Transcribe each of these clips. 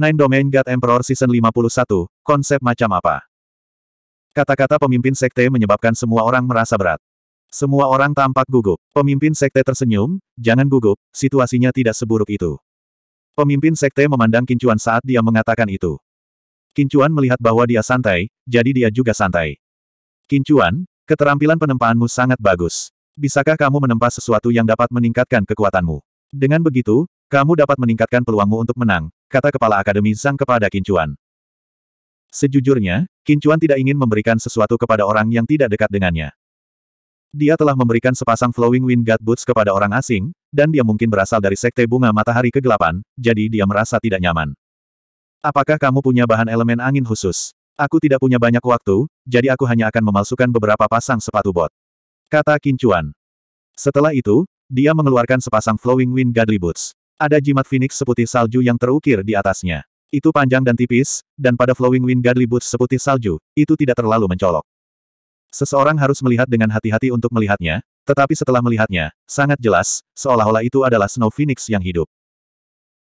Nine Domain God Emperor Season 51, konsep macam apa? Kata-kata pemimpin sekte menyebabkan semua orang merasa berat. Semua orang tampak gugup. Pemimpin sekte tersenyum, jangan gugup, situasinya tidak seburuk itu. Pemimpin sekte memandang Kincuan saat dia mengatakan itu. Kincuan melihat bahwa dia santai, jadi dia juga santai. Kincuan, keterampilan penempaanmu sangat bagus. Bisakah kamu menempa sesuatu yang dapat meningkatkan kekuatanmu? Dengan begitu, kamu dapat meningkatkan peluangmu untuk menang, kata kepala akademi Zhang kepada Kincuan. Sejujurnya, Kincuan tidak ingin memberikan sesuatu kepada orang yang tidak dekat dengannya. Dia telah memberikan sepasang flowing wind gut boots kepada orang asing, dan dia mungkin berasal dari sekte bunga matahari kegelapan, jadi dia merasa tidak nyaman. Apakah kamu punya bahan elemen angin khusus? Aku tidak punya banyak waktu, jadi aku hanya akan memalsukan beberapa pasang sepatu bot. Kata Kincuan. Setelah itu, dia mengeluarkan sepasang flowing wind godly boots. Ada jimat Phoenix seputih salju yang terukir di atasnya. Itu panjang dan tipis, dan pada Flowing Wind Godly Boots seputih salju, itu tidak terlalu mencolok. Seseorang harus melihat dengan hati-hati untuk melihatnya, tetapi setelah melihatnya, sangat jelas, seolah-olah itu adalah Snow Phoenix yang hidup.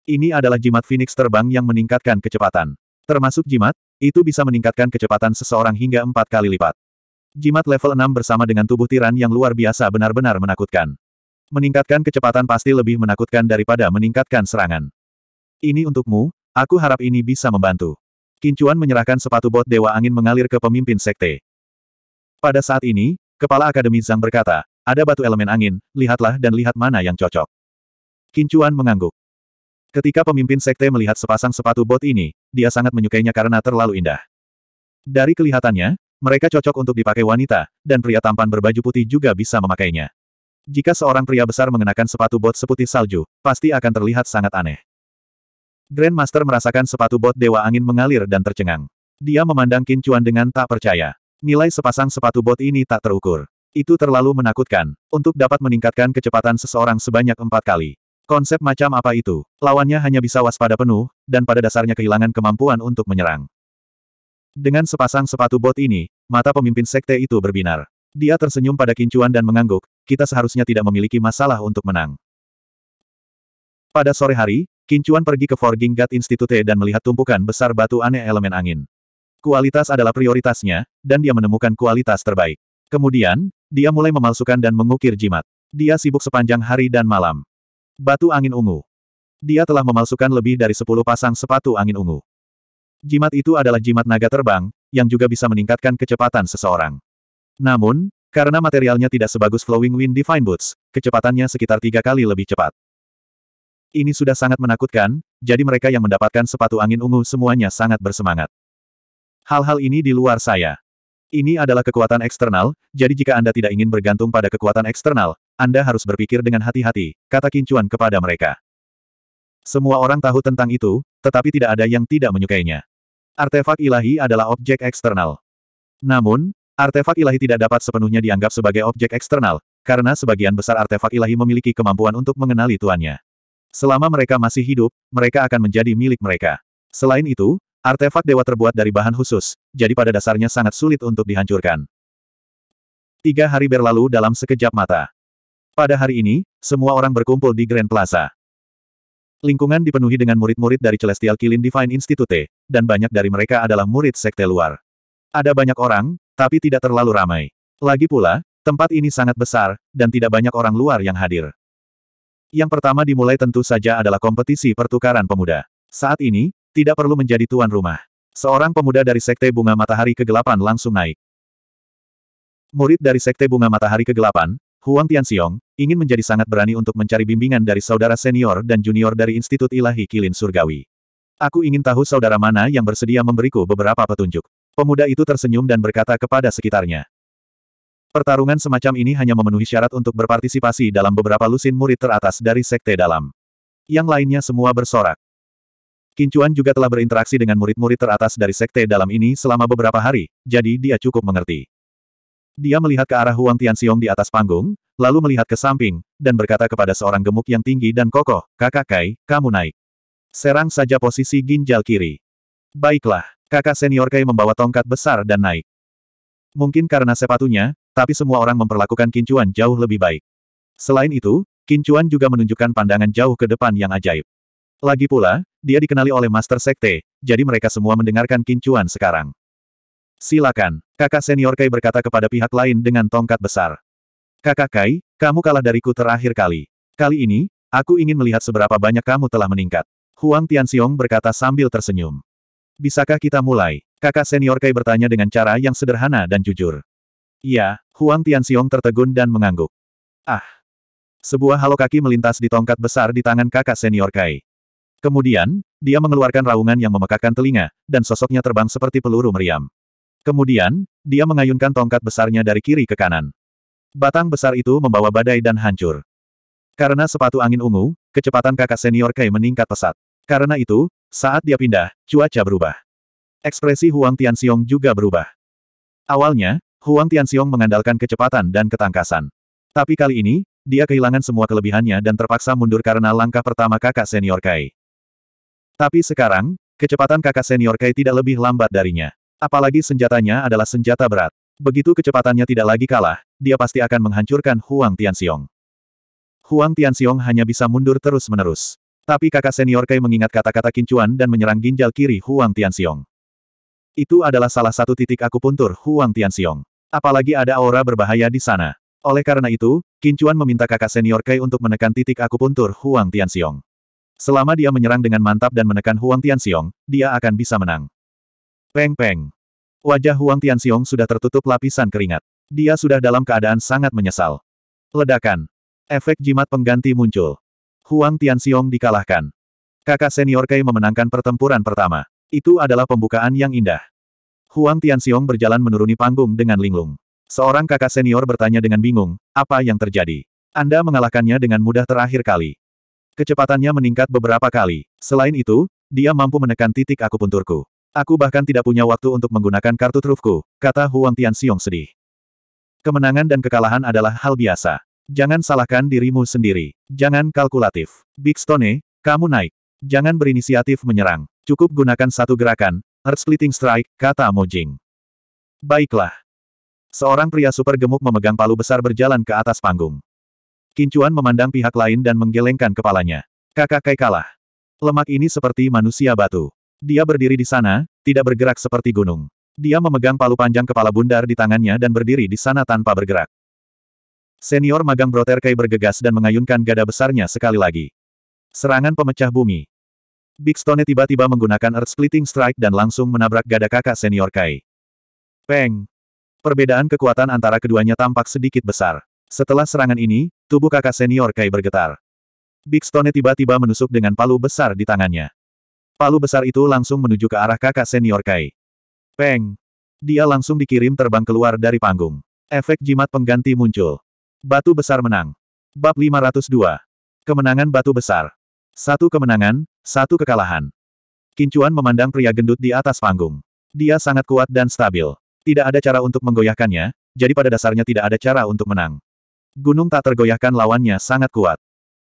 Ini adalah jimat Phoenix terbang yang meningkatkan kecepatan. Termasuk jimat, itu bisa meningkatkan kecepatan seseorang hingga empat kali lipat. Jimat level 6 bersama dengan tubuh tiran yang luar biasa benar-benar menakutkan. Meningkatkan kecepatan pasti lebih menakutkan daripada meningkatkan serangan. Ini untukmu, aku harap ini bisa membantu. Kincuan menyerahkan sepatu bot Dewa Angin mengalir ke pemimpin sekte. Pada saat ini, Kepala Akademi Zhang berkata, ada batu elemen angin, lihatlah dan lihat mana yang cocok. Kincuan mengangguk. Ketika pemimpin sekte melihat sepasang sepatu bot ini, dia sangat menyukainya karena terlalu indah. Dari kelihatannya, mereka cocok untuk dipakai wanita, dan pria tampan berbaju putih juga bisa memakainya. Jika seorang pria besar mengenakan sepatu bot seputih salju, pasti akan terlihat sangat aneh. Grandmaster merasakan sepatu bot Dewa Angin mengalir dan tercengang. Dia memandang Qin dengan tak percaya. Nilai sepasang sepatu bot ini tak terukur. Itu terlalu menakutkan, untuk dapat meningkatkan kecepatan seseorang sebanyak empat kali. Konsep macam apa itu? Lawannya hanya bisa waspada penuh, dan pada dasarnya kehilangan kemampuan untuk menyerang. Dengan sepasang sepatu bot ini, mata pemimpin sekte itu berbinar. Dia tersenyum pada Kincuan dan mengangguk, kita seharusnya tidak memiliki masalah untuk menang. Pada sore hari, Kincuan pergi ke Forging God Institute dan melihat tumpukan besar batu aneh elemen angin. Kualitas adalah prioritasnya, dan dia menemukan kualitas terbaik. Kemudian, dia mulai memalsukan dan mengukir jimat. Dia sibuk sepanjang hari dan malam. Batu angin ungu. Dia telah memalsukan lebih dari 10 pasang sepatu angin ungu. Jimat itu adalah jimat naga terbang, yang juga bisa meningkatkan kecepatan seseorang. Namun, karena materialnya tidak sebagus Flowing Wind Divine Boots, kecepatannya sekitar tiga kali lebih cepat. Ini sudah sangat menakutkan, jadi mereka yang mendapatkan sepatu angin ungu semuanya sangat bersemangat. Hal-hal ini di luar saya. Ini adalah kekuatan eksternal, jadi jika Anda tidak ingin bergantung pada kekuatan eksternal, Anda harus berpikir dengan hati-hati, kata Kincuan kepada mereka. Semua orang tahu tentang itu, tetapi tidak ada yang tidak menyukainya. Artefak ilahi adalah objek eksternal. Namun, Artefak ilahi tidak dapat sepenuhnya dianggap sebagai objek eksternal, karena sebagian besar artefak ilahi memiliki kemampuan untuk mengenali tuannya. Selama mereka masih hidup, mereka akan menjadi milik mereka. Selain itu, artefak dewa terbuat dari bahan khusus, jadi pada dasarnya sangat sulit untuk dihancurkan. Tiga hari berlalu dalam sekejap mata. Pada hari ini, semua orang berkumpul di Grand Plaza. Lingkungan dipenuhi dengan murid-murid dari Celestial Kilin Divine Institute, dan banyak dari mereka adalah murid sekte luar. Ada banyak orang, tapi tidak terlalu ramai. Lagi pula, tempat ini sangat besar, dan tidak banyak orang luar yang hadir. Yang pertama dimulai tentu saja adalah kompetisi pertukaran pemuda. Saat ini, tidak perlu menjadi tuan rumah. Seorang pemuda dari Sekte Bunga Matahari Kegelapan langsung naik. Murid dari Sekte Bunga Matahari Kegelapan, Huang Tianxiong, ingin menjadi sangat berani untuk mencari bimbingan dari saudara senior dan junior dari Institut Ilahi Kilin Surgawi. Aku ingin tahu saudara mana yang bersedia memberiku beberapa petunjuk. Pemuda itu tersenyum dan berkata kepada sekitarnya. Pertarungan semacam ini hanya memenuhi syarat untuk berpartisipasi dalam beberapa lusin murid teratas dari sekte dalam. Yang lainnya semua bersorak. Kincuan juga telah berinteraksi dengan murid-murid teratas dari sekte dalam ini selama beberapa hari, jadi dia cukup mengerti. Dia melihat ke arah Huang Tianxiong di atas panggung, lalu melihat ke samping, dan berkata kepada seorang gemuk yang tinggi dan kokoh, Kakak Kai, kamu naik. Serang saja posisi ginjal kiri. Baiklah. Kakak senior Kai membawa tongkat besar dan naik. Mungkin karena sepatunya, tapi semua orang memperlakukan Kincuan jauh lebih baik. Selain itu, Kincuan juga menunjukkan pandangan jauh ke depan yang ajaib. Lagi pula, dia dikenali oleh Master Sekte, jadi mereka semua mendengarkan Kincuan sekarang. Silakan, kakak senior Kai berkata kepada pihak lain dengan tongkat besar. Kakak Kai, kamu kalah dariku terakhir kali. Kali ini, aku ingin melihat seberapa banyak kamu telah meningkat. Huang Tianxiong berkata sambil tersenyum. Bisakah kita mulai? Kakak senior Kai bertanya dengan cara yang sederhana dan jujur. Iya, Huang Tianxiong tertegun dan mengangguk. Ah. Sebuah halo kaki melintas di tongkat besar di tangan kakak senior Kai. Kemudian, dia mengeluarkan raungan yang memekakkan telinga, dan sosoknya terbang seperti peluru meriam. Kemudian, dia mengayunkan tongkat besarnya dari kiri ke kanan. Batang besar itu membawa badai dan hancur. Karena sepatu angin ungu, kecepatan kakak senior Kai meningkat pesat. Karena itu, saat dia pindah, cuaca berubah. Ekspresi Huang Tianxiong juga berubah. Awalnya, Huang Tianxiong mengandalkan kecepatan dan ketangkasan. Tapi kali ini, dia kehilangan semua kelebihannya dan terpaksa mundur karena langkah pertama kakak senior Kai. Tapi sekarang, kecepatan kakak senior Kai tidak lebih lambat darinya. Apalagi senjatanya adalah senjata berat. Begitu kecepatannya tidak lagi kalah, dia pasti akan menghancurkan Huang Tianxiong. Huang Tianxiong hanya bisa mundur terus-menerus. Tapi kakak senior Kai mengingat kata-kata Kincuan dan menyerang ginjal kiri Huang Tianxiong. Itu adalah salah satu titik aku puntur Huang Tianxiong. Apalagi ada aura berbahaya di sana. Oleh karena itu, Kincuan meminta kakak senior Kai untuk menekan titik akupuntur puntur Huang Tianxiong. Selama dia menyerang dengan mantap dan menekan Huang Tianxiong, dia akan bisa menang. Peng-peng. Wajah Huang Tianxiong sudah tertutup lapisan keringat. Dia sudah dalam keadaan sangat menyesal. Ledakan. Efek jimat pengganti muncul. Huang Tianxiong dikalahkan. Kakak senior Kai memenangkan pertempuran pertama. Itu adalah pembukaan yang indah. Huang Tianxiong berjalan menuruni panggung dengan linglung. Seorang kakak senior bertanya dengan bingung, apa yang terjadi? Anda mengalahkannya dengan mudah terakhir kali. Kecepatannya meningkat beberapa kali. Selain itu, dia mampu menekan titik akupunturku. Aku bahkan tidak punya waktu untuk menggunakan kartu trufku, kata Huang Tianxiong sedih. Kemenangan dan kekalahan adalah hal biasa. Jangan salahkan dirimu sendiri. Jangan kalkulatif. Big Stone, kamu naik. Jangan berinisiatif menyerang. Cukup gunakan satu gerakan, Earth Splitting Strike, kata Mo Jing. Baiklah. Seorang pria super gemuk memegang palu besar berjalan ke atas panggung. Kincuan memandang pihak lain dan menggelengkan kepalanya. Kakak Kai kalah. Lemak ini seperti manusia batu. Dia berdiri di sana, tidak bergerak seperti gunung. Dia memegang palu panjang kepala bundar di tangannya dan berdiri di sana tanpa bergerak. Senior magang Broter Kai bergegas dan mengayunkan gada besarnya sekali lagi. Serangan pemecah bumi. Big Stone tiba-tiba menggunakan Earth Splitting Strike dan langsung menabrak gada kakak senior Kai. Peng! Perbedaan kekuatan antara keduanya tampak sedikit besar. Setelah serangan ini, tubuh kakak senior Kai bergetar. Big Stone tiba-tiba menusuk dengan palu besar di tangannya. Palu besar itu langsung menuju ke arah kakak senior Kai. Peng! Dia langsung dikirim terbang keluar dari panggung. Efek jimat pengganti muncul. Batu Besar menang. Bab 502. Kemenangan Batu Besar. Satu kemenangan, satu kekalahan. Kincuan memandang pria gendut di atas panggung. Dia sangat kuat dan stabil. Tidak ada cara untuk menggoyahkannya, jadi pada dasarnya tidak ada cara untuk menang. Gunung tak tergoyahkan lawannya sangat kuat.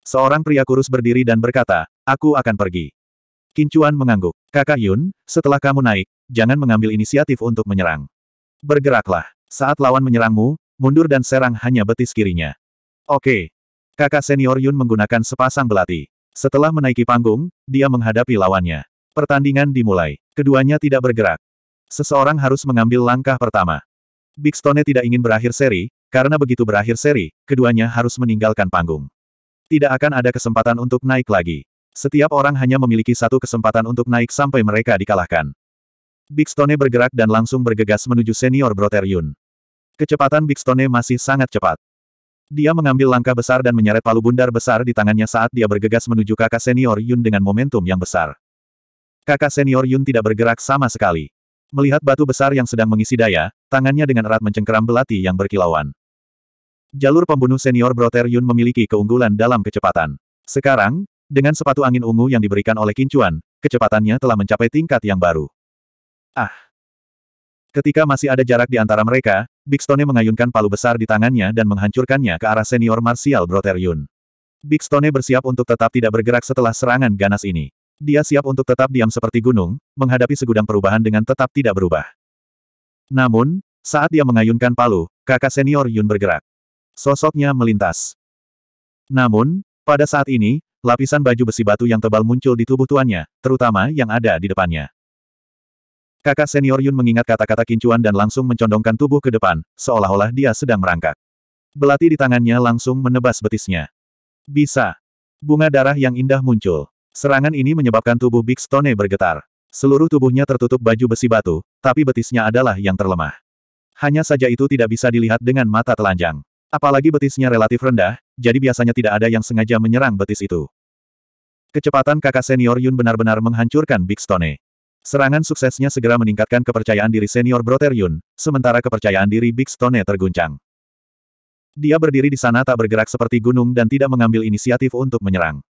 Seorang pria kurus berdiri dan berkata, aku akan pergi. Kincuan mengangguk. Kakak Yun, setelah kamu naik, jangan mengambil inisiatif untuk menyerang. Bergeraklah. Saat lawan menyerangmu, mundur dan serang hanya betis kirinya. Oke. Kakak senior Yun menggunakan sepasang belati. Setelah menaiki panggung, dia menghadapi lawannya. Pertandingan dimulai. Keduanya tidak bergerak. Seseorang harus mengambil langkah pertama. Big Stone tidak ingin berakhir seri, karena begitu berakhir seri, keduanya harus meninggalkan panggung. Tidak akan ada kesempatan untuk naik lagi. Setiap orang hanya memiliki satu kesempatan untuk naik sampai mereka dikalahkan. Big Stone bergerak dan langsung bergegas menuju senior Broter Yun. Kecepatan Big Stone masih sangat cepat. Dia mengambil langkah besar dan menyeret palu bundar besar di tangannya saat dia bergegas menuju kakak senior Yun dengan momentum yang besar. Kakak senior Yun tidak bergerak sama sekali. Melihat batu besar yang sedang mengisi daya, tangannya dengan erat mencengkeram belati yang berkilauan. Jalur pembunuh senior Brother Yun memiliki keunggulan dalam kecepatan. Sekarang, dengan sepatu angin ungu yang diberikan oleh Kincuan, kecepatannya telah mencapai tingkat yang baru. Ah! Ketika masih ada jarak di antara mereka, Bigstone mengayunkan palu besar di tangannya dan menghancurkannya ke arah senior Martial Yun. Bigstone bersiap untuk tetap tidak bergerak setelah serangan ganas ini. Dia siap untuk tetap diam seperti gunung, menghadapi segudang perubahan dengan tetap tidak berubah. Namun, saat dia mengayunkan palu, kakak senior Yun bergerak. Sosoknya melintas. Namun, pada saat ini, lapisan baju besi batu yang tebal muncul di tubuh tuannya, terutama yang ada di depannya. Kakak senior Yun mengingat kata-kata kincuan dan langsung mencondongkan tubuh ke depan, seolah-olah dia sedang merangkak. Belati di tangannya langsung menebas betisnya. Bisa. Bunga darah yang indah muncul. Serangan ini menyebabkan tubuh Big Stone bergetar. Seluruh tubuhnya tertutup baju besi batu, tapi betisnya adalah yang terlemah. Hanya saja itu tidak bisa dilihat dengan mata telanjang. Apalagi betisnya relatif rendah, jadi biasanya tidak ada yang sengaja menyerang betis itu. Kecepatan kakak senior Yun benar-benar menghancurkan Big Stone. Serangan suksesnya segera meningkatkan kepercayaan diri senior Yun, sementara kepercayaan diri Big Stone terguncang. Dia berdiri di sana tak bergerak seperti gunung dan tidak mengambil inisiatif untuk menyerang.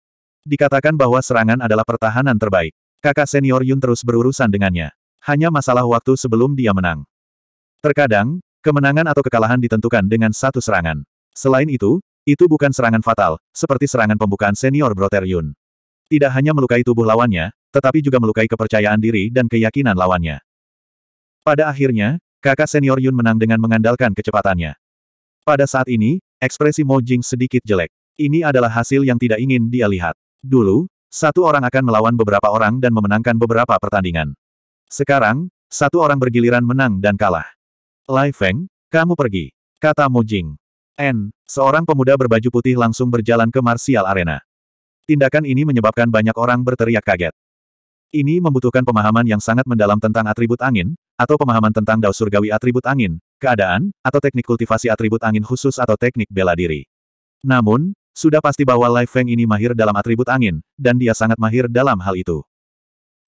Dikatakan bahwa serangan adalah pertahanan terbaik. Kakak senior Yun terus berurusan dengannya. Hanya masalah waktu sebelum dia menang. Terkadang, kemenangan atau kekalahan ditentukan dengan satu serangan. Selain itu, itu bukan serangan fatal, seperti serangan pembukaan senior Brother Yun. Tidak hanya melukai tubuh lawannya, tetapi juga melukai kepercayaan diri dan keyakinan lawannya. Pada akhirnya, kakak senior Yun menang dengan mengandalkan kecepatannya. Pada saat ini, ekspresi Mo Jing sedikit jelek. Ini adalah hasil yang tidak ingin dia lihat. Dulu, satu orang akan melawan beberapa orang dan memenangkan beberapa pertandingan. Sekarang, satu orang bergiliran menang dan kalah. Lai Feng, kamu pergi. Kata Mo Jing. N, seorang pemuda berbaju putih langsung berjalan ke martial arena. Tindakan ini menyebabkan banyak orang berteriak kaget. Ini membutuhkan pemahaman yang sangat mendalam tentang atribut angin, atau pemahaman tentang dao surgawi atribut angin, keadaan, atau teknik kultivasi atribut angin khusus atau teknik bela diri. Namun, sudah pasti bahwa Lai Feng ini mahir dalam atribut angin, dan dia sangat mahir dalam hal itu.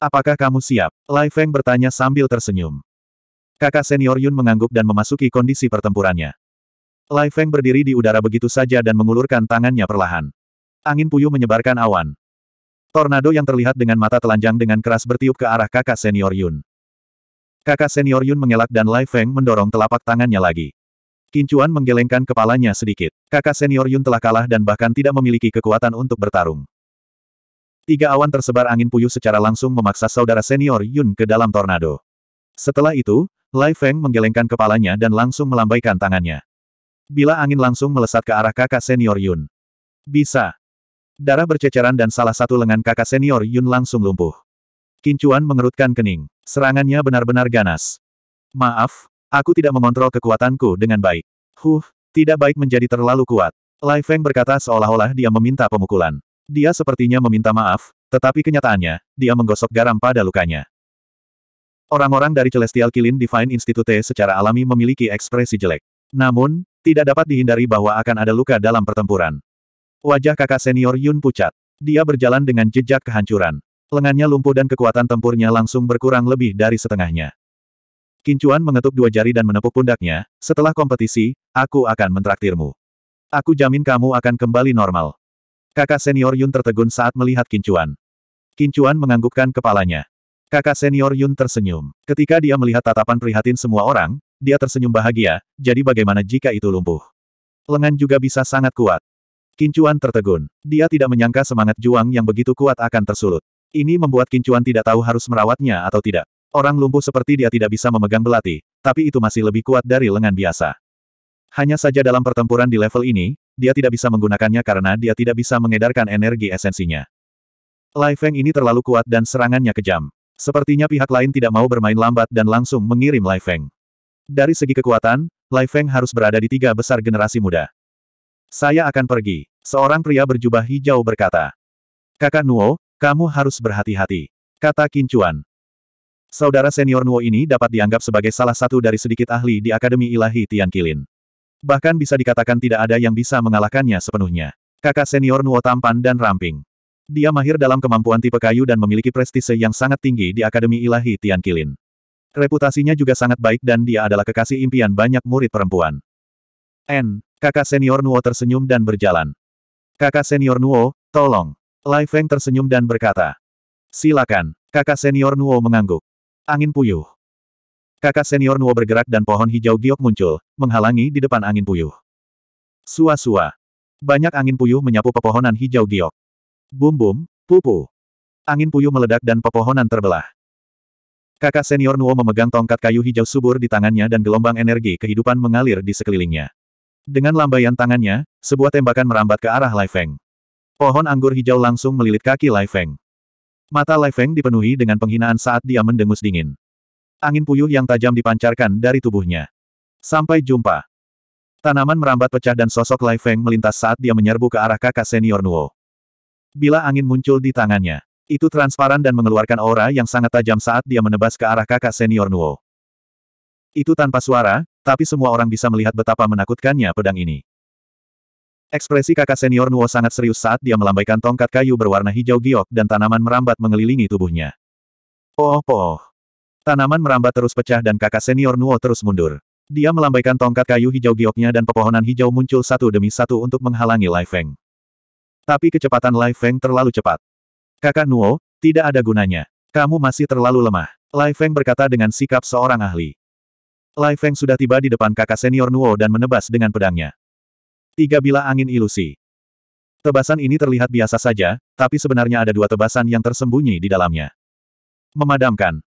Apakah kamu siap? Lai Feng bertanya sambil tersenyum. Kakak senior Yun mengangguk dan memasuki kondisi pertempurannya. Lai Feng berdiri di udara begitu saja dan mengulurkan tangannya perlahan. Angin puyuh menyebarkan awan. Tornado yang terlihat dengan mata telanjang dengan keras bertiup ke arah kakak senior Yun. Kakak senior Yun mengelak dan Lai Feng mendorong telapak tangannya lagi. Kincuan menggelengkan kepalanya sedikit. Kakak senior Yun telah kalah dan bahkan tidak memiliki kekuatan untuk bertarung. Tiga awan tersebar angin puyuh secara langsung memaksa saudara senior Yun ke dalam tornado. Setelah itu, Lai Feng menggelengkan kepalanya dan langsung melambaikan tangannya. Bila angin langsung melesat ke arah kakak senior Yun. Bisa. Darah berceceran dan salah satu lengan kakak senior Yun langsung lumpuh. Kincuan mengerutkan kening. Serangannya benar-benar ganas. Maaf, aku tidak mengontrol kekuatanku dengan baik. Huh, tidak baik menjadi terlalu kuat. Lai Feng berkata seolah-olah dia meminta pemukulan. Dia sepertinya meminta maaf, tetapi kenyataannya, dia menggosok garam pada lukanya. Orang-orang dari Celestial Kilin Divine Institute secara alami memiliki ekspresi jelek. Namun, tidak dapat dihindari bahwa akan ada luka dalam pertempuran. Wajah kakak senior Yun pucat. Dia berjalan dengan jejak kehancuran. Lengannya lumpuh dan kekuatan tempurnya langsung berkurang lebih dari setengahnya. Kincuan mengetuk dua jari dan menepuk pundaknya, setelah kompetisi, aku akan mentraktirmu. Aku jamin kamu akan kembali normal. Kakak senior Yun tertegun saat melihat Kincuan. Kincuan menganggukkan kepalanya. Kakak senior Yun tersenyum. Ketika dia melihat tatapan prihatin semua orang, dia tersenyum bahagia, jadi bagaimana jika itu lumpuh? Lengan juga bisa sangat kuat. Kincuan tertegun. Dia tidak menyangka semangat Juang yang begitu kuat akan tersulut. Ini membuat Kincuan tidak tahu harus merawatnya atau tidak. Orang lumpuh seperti dia tidak bisa memegang belati, tapi itu masih lebih kuat dari lengan biasa. Hanya saja dalam pertempuran di level ini, dia tidak bisa menggunakannya karena dia tidak bisa mengedarkan energi esensinya. Lai Feng ini terlalu kuat dan serangannya kejam. Sepertinya pihak lain tidak mau bermain lambat dan langsung mengirim Lai Feng. Dari segi kekuatan, Lai Feng harus berada di tiga besar generasi muda. Saya akan pergi. Seorang pria berjubah hijau berkata. Kakak Nuo, kamu harus berhati-hati. Kata Kincuan. Saudara senior Nuo ini dapat dianggap sebagai salah satu dari sedikit ahli di Akademi Ilahi Tiankilin. Bahkan bisa dikatakan tidak ada yang bisa mengalahkannya sepenuhnya. Kakak senior Nuo tampan dan ramping. Dia mahir dalam kemampuan tipe kayu dan memiliki prestise yang sangat tinggi di Akademi Ilahi Tiankilin. Reputasinya juga sangat baik dan dia adalah kekasih impian banyak murid perempuan. N. Kakak senior Nuo tersenyum dan berjalan. Kakak senior Nuo, tolong. Lai Feng tersenyum dan berkata. Silakan. Kakak senior Nuo mengangguk. Angin puyuh. Kakak senior Nuo bergerak dan pohon hijau giok muncul, menghalangi di depan angin puyuh. Sua-sua. Banyak angin puyuh menyapu pepohonan hijau giok. Bum-bum, pupu. Angin puyuh meledak dan pepohonan terbelah. Kakak senior Nuo memegang tongkat kayu hijau subur di tangannya dan gelombang energi kehidupan mengalir di sekelilingnya. Dengan lambaian tangannya, sebuah tembakan merambat ke arah Lai Feng. Pohon anggur hijau langsung melilit kaki Lai Feng. Mata Lai Feng dipenuhi dengan penghinaan saat dia mendengus dingin. Angin puyuh yang tajam dipancarkan dari tubuhnya. Sampai jumpa. Tanaman merambat pecah dan sosok Lai Feng melintas saat dia menyerbu ke arah kakak senior Nuo. Bila angin muncul di tangannya, itu transparan dan mengeluarkan aura yang sangat tajam saat dia menebas ke arah kakak senior Nuo. Itu tanpa suara, tapi semua orang bisa melihat betapa menakutkannya pedang ini. Ekspresi kakak senior Nuo sangat serius saat dia melambaikan tongkat kayu berwarna hijau giok dan tanaman merambat mengelilingi tubuhnya. Oh, oh. Tanaman merambat terus pecah dan kakak senior Nuo terus mundur. Dia melambaikan tongkat kayu hijau gioknya dan pepohonan hijau muncul satu demi satu untuk menghalangi Lai Feng. Tapi kecepatan Lai Feng terlalu cepat. Kakak Nuo, tidak ada gunanya. Kamu masih terlalu lemah. Lai Feng berkata dengan sikap seorang ahli. Lai Feng sudah tiba di depan kakak senior Nuo dan menebas dengan pedangnya. Tiga bila angin ilusi. Tebasan ini terlihat biasa saja, tapi sebenarnya ada dua tebasan yang tersembunyi di dalamnya. Memadamkan.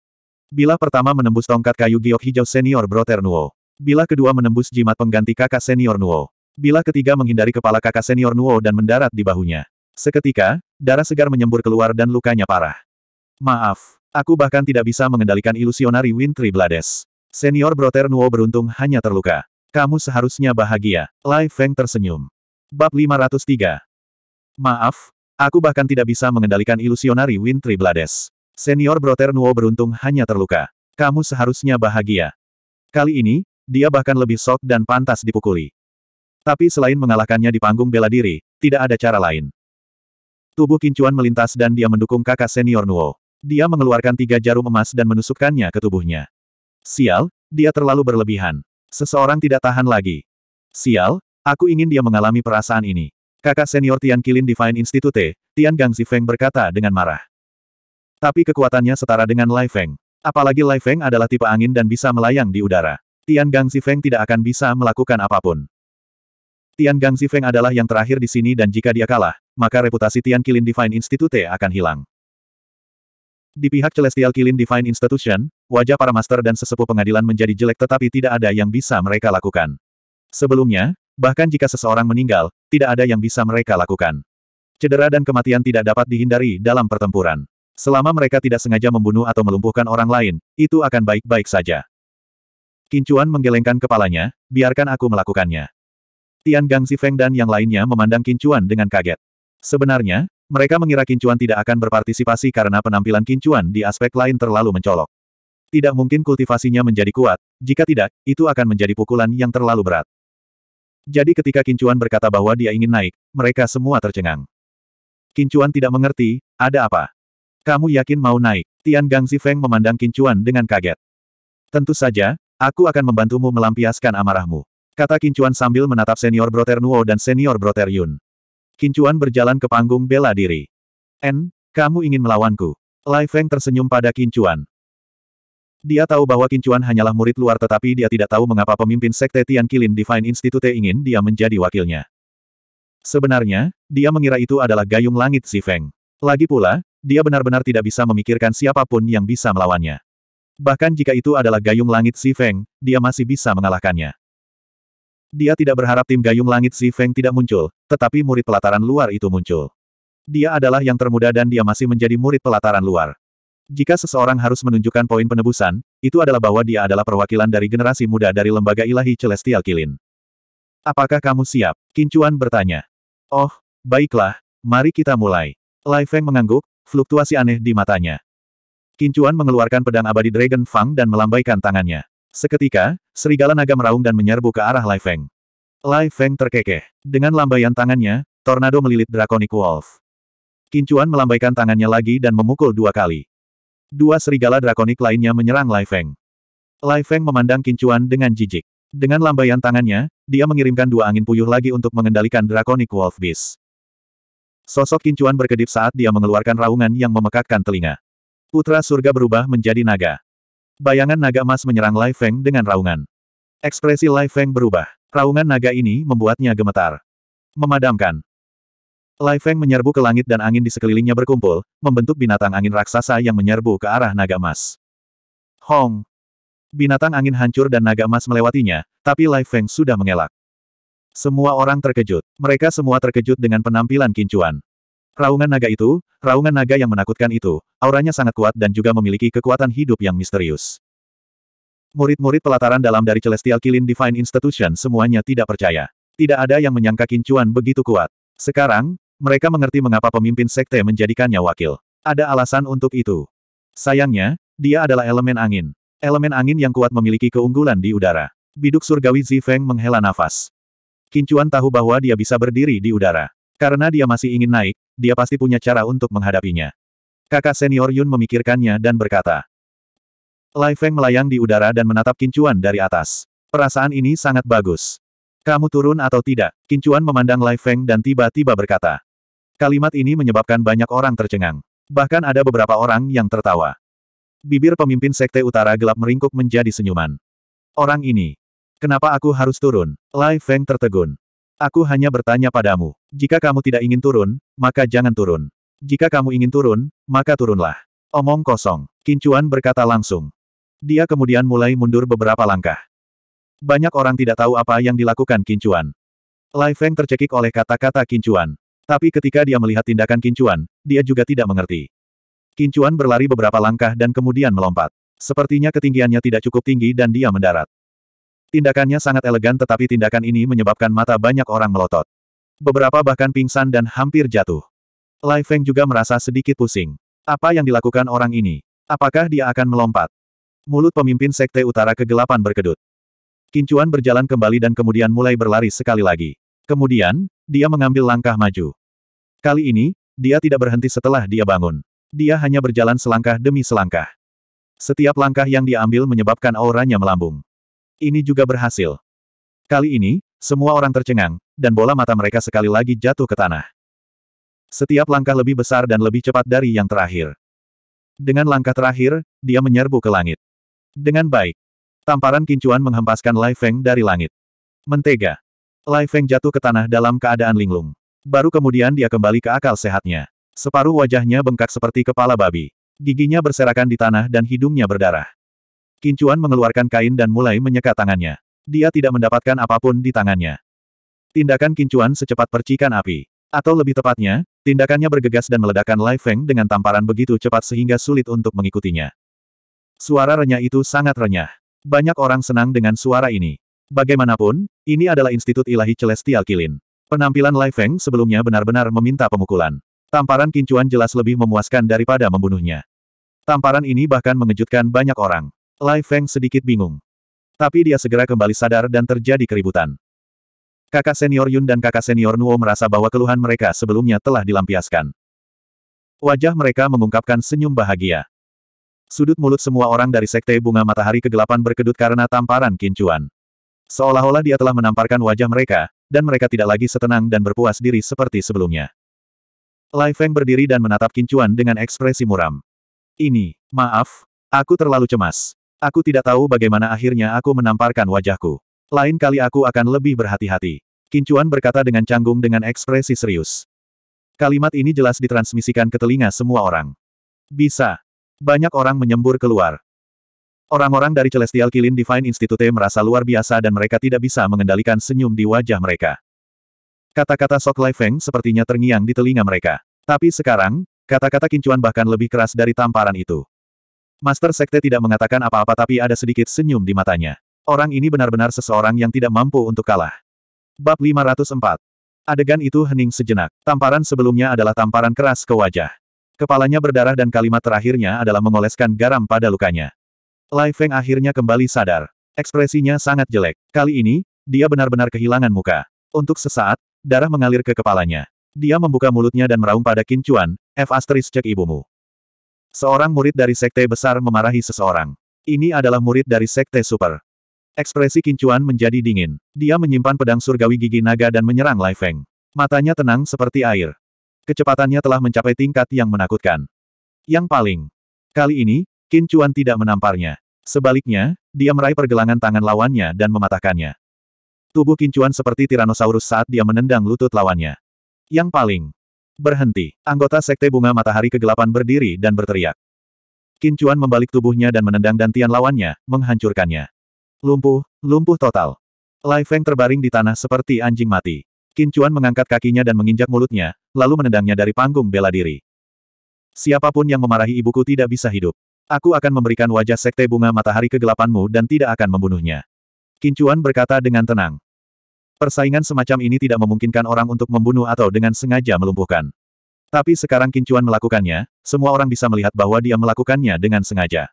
Bila pertama menembus tongkat kayu giok hijau senior Broter Nuo. Bila kedua menembus jimat pengganti kakak senior Nuo. Bila ketiga menghindari kepala kakak senior Nuo dan mendarat di bahunya. Seketika, darah segar menyembur keluar dan lukanya parah. Maaf, aku bahkan tidak bisa mengendalikan ilusionari Wintry Blades. Senior Brother Nuo beruntung hanya terluka. Kamu seharusnya bahagia. Lai Feng tersenyum. Bab 503 Maaf, aku bahkan tidak bisa mengendalikan ilusionari Wintry Blades. Senior Brother Nuo beruntung hanya terluka. Kamu seharusnya bahagia. Kali ini, dia bahkan lebih sok dan pantas dipukuli. Tapi selain mengalahkannya di panggung bela diri, tidak ada cara lain. Tubuh Kincuan melintas dan dia mendukung kakak senior Nuo. Dia mengeluarkan tiga jarum emas dan menusukkannya ke tubuhnya. Sial, dia terlalu berlebihan. Seseorang tidak tahan lagi. Sial, aku ingin dia mengalami perasaan ini. Kakak senior Tian Kilin Divine Institute, Tian Gang Feng berkata dengan marah. Tapi kekuatannya setara dengan Lai Feng. Apalagi Lai Feng adalah tipe angin dan bisa melayang di udara. Tian Gang Feng tidak akan bisa melakukan apapun. Tian Gang Feng adalah yang terakhir di sini dan jika dia kalah, maka reputasi Tian Kilin Divine Institute akan hilang. Di pihak Celestial Kilin Divine Institution, wajah para master dan sesepuh pengadilan menjadi jelek tetapi tidak ada yang bisa mereka lakukan. Sebelumnya, bahkan jika seseorang meninggal, tidak ada yang bisa mereka lakukan. Cedera dan kematian tidak dapat dihindari dalam pertempuran. Selama mereka tidak sengaja membunuh atau melumpuhkan orang lain, itu akan baik-baik saja. Kincuan menggelengkan kepalanya, biarkan aku melakukannya. Tian Gang Zifeng dan yang lainnya memandang Kincuan dengan kaget. Sebenarnya, mereka mengira Kincuan tidak akan berpartisipasi karena penampilan Kincuan di aspek lain terlalu mencolok. Tidak mungkin kultivasinya menjadi kuat, jika tidak, itu akan menjadi pukulan yang terlalu berat. Jadi ketika Kincuan berkata bahwa dia ingin naik, mereka semua tercengang. Kincuan tidak mengerti, ada apa? Kamu yakin mau naik? Tian Gang Zifeng memandang Kincuan dengan kaget. Tentu saja, aku akan membantumu melampiaskan amarahmu. Kata Kincuan sambil menatap senior Broter Nuo dan senior Broter Yun. Kincuan berjalan ke panggung bela diri. N, kamu ingin melawanku. Lai Feng tersenyum pada Kincuan. Dia tahu bahwa Kincuan hanyalah murid luar tetapi dia tidak tahu mengapa pemimpin Sekte Tian Kilin Divine Institute ingin dia menjadi wakilnya. Sebenarnya, dia mengira itu adalah gayung langit si Feng. Lagi pula, dia benar-benar tidak bisa memikirkan siapapun yang bisa melawannya. Bahkan jika itu adalah gayung langit si Feng, dia masih bisa mengalahkannya. Dia tidak berharap tim Gayung Langit Feng tidak muncul, tetapi murid pelataran luar itu muncul. Dia adalah yang termuda dan dia masih menjadi murid pelataran luar. Jika seseorang harus menunjukkan poin penebusan, itu adalah bahwa dia adalah perwakilan dari generasi muda dari lembaga ilahi Celestial Kilin. Apakah kamu siap? Kincuan bertanya. Oh, baiklah, mari kita mulai. Lai Feng mengangguk, fluktuasi aneh di matanya. Kincuan mengeluarkan pedang abadi Dragon Fang dan melambaikan tangannya. Seketika, serigala naga meraung dan menyerbu ke arah Lai Feng. Lai Feng terkekeh. Dengan lambaian tangannya, tornado melilit Draconic Wolf. Kincuan melambaikan tangannya lagi dan memukul dua kali. Dua serigala Draconic lainnya menyerang Lai Feng. Lai Feng memandang Kincuan dengan jijik. Dengan lambaian tangannya, dia mengirimkan dua angin puyuh lagi untuk mengendalikan Draconic Wolf Beast. Sosok Kincuan berkedip saat dia mengeluarkan raungan yang memekakkan telinga. Putra surga berubah menjadi naga. Bayangan naga emas menyerang Lai Feng dengan raungan. Ekspresi Lai Feng berubah. Raungan naga ini membuatnya gemetar. Memadamkan. Lai Feng menyerbu ke langit dan angin di sekelilingnya berkumpul, membentuk binatang angin raksasa yang menyerbu ke arah naga emas. Hong! Binatang angin hancur dan naga emas melewatinya, tapi Lai Feng sudah mengelak. Semua orang terkejut. Mereka semua terkejut dengan penampilan kincuan. Raungan naga itu, raungan naga yang menakutkan itu, auranya sangat kuat dan juga memiliki kekuatan hidup yang misterius. Murid-murid pelataran dalam dari Celestial Kilin Divine Institution semuanya tidak percaya. Tidak ada yang menyangka kincuan begitu kuat. Sekarang, mereka mengerti mengapa pemimpin sekte menjadikannya wakil. Ada alasan untuk itu. Sayangnya, dia adalah elemen angin. Elemen angin yang kuat memiliki keunggulan di udara. Biduk surgawi Zifeng menghela nafas. Kincuan tahu bahwa dia bisa berdiri di udara. Karena dia masih ingin naik, dia pasti punya cara untuk menghadapinya. Kakak senior Yun memikirkannya dan berkata. Lai Feng melayang di udara dan menatap Kincuan dari atas. Perasaan ini sangat bagus. Kamu turun atau tidak? Kincuan memandang Lai Feng dan tiba-tiba berkata. Kalimat ini menyebabkan banyak orang tercengang. Bahkan ada beberapa orang yang tertawa. Bibir pemimpin Sekte Utara gelap meringkuk menjadi senyuman. Orang ini. Kenapa aku harus turun? Lai Feng tertegun. Aku hanya bertanya padamu. Jika kamu tidak ingin turun, maka jangan turun. Jika kamu ingin turun, maka turunlah. Omong kosong. Kincuan berkata langsung. Dia kemudian mulai mundur beberapa langkah. Banyak orang tidak tahu apa yang dilakukan Kincuan. Lai Feng tercekik oleh kata-kata Kincuan. Tapi ketika dia melihat tindakan Kincuan, dia juga tidak mengerti. Kincuan berlari beberapa langkah dan kemudian melompat. Sepertinya ketinggiannya tidak cukup tinggi dan dia mendarat. Tindakannya sangat elegan tetapi tindakan ini menyebabkan mata banyak orang melotot. Beberapa bahkan pingsan dan hampir jatuh. Lai Feng juga merasa sedikit pusing. Apa yang dilakukan orang ini? Apakah dia akan melompat? Mulut pemimpin Sekte Utara Kegelapan berkedut. Kincuan berjalan kembali dan kemudian mulai berlari sekali lagi. Kemudian, dia mengambil langkah maju. Kali ini, dia tidak berhenti setelah dia bangun. Dia hanya berjalan selangkah demi selangkah. Setiap langkah yang dia ambil menyebabkan auranya melambung. Ini juga berhasil. Kali ini, semua orang tercengang, dan bola mata mereka sekali lagi jatuh ke tanah. Setiap langkah lebih besar dan lebih cepat dari yang terakhir. Dengan langkah terakhir, dia menyerbu ke langit. Dengan baik. Tamparan kincuan menghempaskan Lai Feng dari langit. Mentega. Lai Feng jatuh ke tanah dalam keadaan linglung. Baru kemudian dia kembali ke akal sehatnya. Separuh wajahnya bengkak seperti kepala babi. Giginya berserakan di tanah dan hidungnya berdarah. Kincuan mengeluarkan kain dan mulai menyeka tangannya. Dia tidak mendapatkan apapun di tangannya. Tindakan Kincuan secepat percikan api. Atau lebih tepatnya, tindakannya bergegas dan meledakkan Lai Feng dengan tamparan begitu cepat sehingga sulit untuk mengikutinya. Suara renyah itu sangat renyah. Banyak orang senang dengan suara ini. Bagaimanapun, ini adalah Institut Ilahi Celestial Kilin. Penampilan Lai Feng sebelumnya benar-benar meminta pemukulan. Tamparan Kincuan jelas lebih memuaskan daripada membunuhnya. Tamparan ini bahkan mengejutkan banyak orang. Lai Feng sedikit bingung. Tapi dia segera kembali sadar dan terjadi keributan. Kakak senior Yun dan kakak senior Nuo merasa bahwa keluhan mereka sebelumnya telah dilampiaskan. Wajah mereka mengungkapkan senyum bahagia. Sudut mulut semua orang dari Sekte Bunga Matahari Kegelapan berkedut karena tamparan kincuan. Seolah-olah dia telah menamparkan wajah mereka, dan mereka tidak lagi setenang dan berpuas diri seperti sebelumnya. Lai Feng berdiri dan menatap kincuan dengan ekspresi muram. Ini, maaf, aku terlalu cemas. Aku tidak tahu bagaimana akhirnya aku menamparkan wajahku. Lain kali aku akan lebih berhati-hati. Kincuan berkata dengan canggung dengan ekspresi serius. Kalimat ini jelas ditransmisikan ke telinga semua orang. Bisa. Banyak orang menyembur keluar. Orang-orang dari Celestial Kilin Divine Institute merasa luar biasa dan mereka tidak bisa mengendalikan senyum di wajah mereka. Kata-kata Sok Lai Feng sepertinya terngiang di telinga mereka. Tapi sekarang, kata-kata kincuan bahkan lebih keras dari tamparan itu. Master Sekte tidak mengatakan apa-apa tapi ada sedikit senyum di matanya. Orang ini benar-benar seseorang yang tidak mampu untuk kalah. Bab 504 Adegan itu hening sejenak. Tamparan sebelumnya adalah tamparan keras ke wajah. Kepalanya berdarah dan kalimat terakhirnya adalah mengoleskan garam pada lukanya. Lai Feng akhirnya kembali sadar. Ekspresinya sangat jelek. Kali ini, dia benar-benar kehilangan muka. Untuk sesaat, darah mengalir ke kepalanya. Dia membuka mulutnya dan meraung pada Qin Chuan, F asteris cek ibumu. Seorang murid dari sekte besar memarahi seseorang. Ini adalah murid dari sekte super. Ekspresi Kincuan menjadi dingin. Dia menyimpan pedang surgawi gigi naga dan menyerang Lai Feng. Matanya tenang seperti air. Kecepatannya telah mencapai tingkat yang menakutkan. Yang paling. Kali ini, Kincuan tidak menamparnya. Sebaliknya, dia meraih pergelangan tangan lawannya dan mematahkannya. Tubuh Kincuan seperti Tiranosaurus saat dia menendang lutut lawannya. Yang paling. Berhenti. Anggota Sekte Bunga Matahari Kegelapan berdiri dan berteriak. Qin Chuan membalik tubuhnya dan menendang dantian lawannya, menghancurkannya. Lumpuh, lumpuh total. Lai Feng terbaring di tanah seperti anjing mati. Qin Chuan mengangkat kakinya dan menginjak mulutnya, lalu menendangnya dari panggung bela diri. Siapapun yang memarahi ibuku tidak bisa hidup. Aku akan memberikan wajah Sekte Bunga Matahari Kegelapanmu dan tidak akan membunuhnya. Qin Chuan berkata dengan tenang. Persaingan semacam ini tidak memungkinkan orang untuk membunuh atau dengan sengaja melumpuhkan. Tapi sekarang Kincuan melakukannya, semua orang bisa melihat bahwa dia melakukannya dengan sengaja.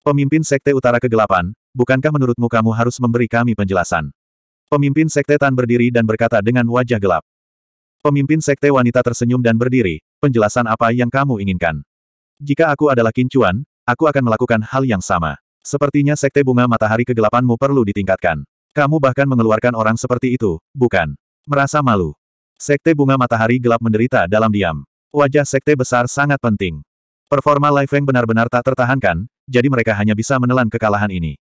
Pemimpin Sekte Utara Kegelapan, bukankah menurutmu kamu harus memberi kami penjelasan? Pemimpin Sekte Tan berdiri dan berkata dengan wajah gelap. Pemimpin Sekte Wanita tersenyum dan berdiri, penjelasan apa yang kamu inginkan? Jika aku adalah Kincuan, aku akan melakukan hal yang sama. Sepertinya Sekte Bunga Matahari Kegelapanmu perlu ditingkatkan. Kamu bahkan mengeluarkan orang seperti itu, bukan? Merasa malu. Sekte bunga matahari gelap menderita dalam diam. Wajah sekte besar sangat penting. Performa Lai Feng benar-benar tak tertahankan, jadi mereka hanya bisa menelan kekalahan ini.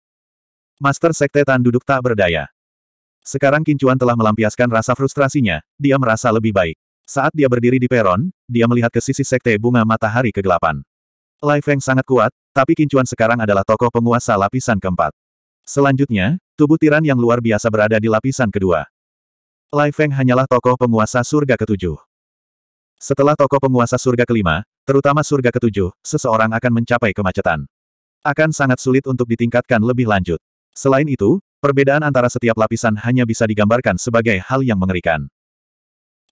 Master Sekte Tan duduk tak berdaya. Sekarang Kincuan telah melampiaskan rasa frustrasinya, dia merasa lebih baik. Saat dia berdiri di peron, dia melihat ke sisi sekte bunga matahari kegelapan. Lai Feng sangat kuat, tapi Kincuan sekarang adalah tokoh penguasa lapisan keempat. Selanjutnya, Tubuh tiran yang luar biasa berada di lapisan kedua. Lai Feng hanyalah tokoh penguasa surga ketujuh. Setelah tokoh penguasa surga kelima, terutama surga ketujuh, seseorang akan mencapai kemacetan. Akan sangat sulit untuk ditingkatkan lebih lanjut. Selain itu, perbedaan antara setiap lapisan hanya bisa digambarkan sebagai hal yang mengerikan.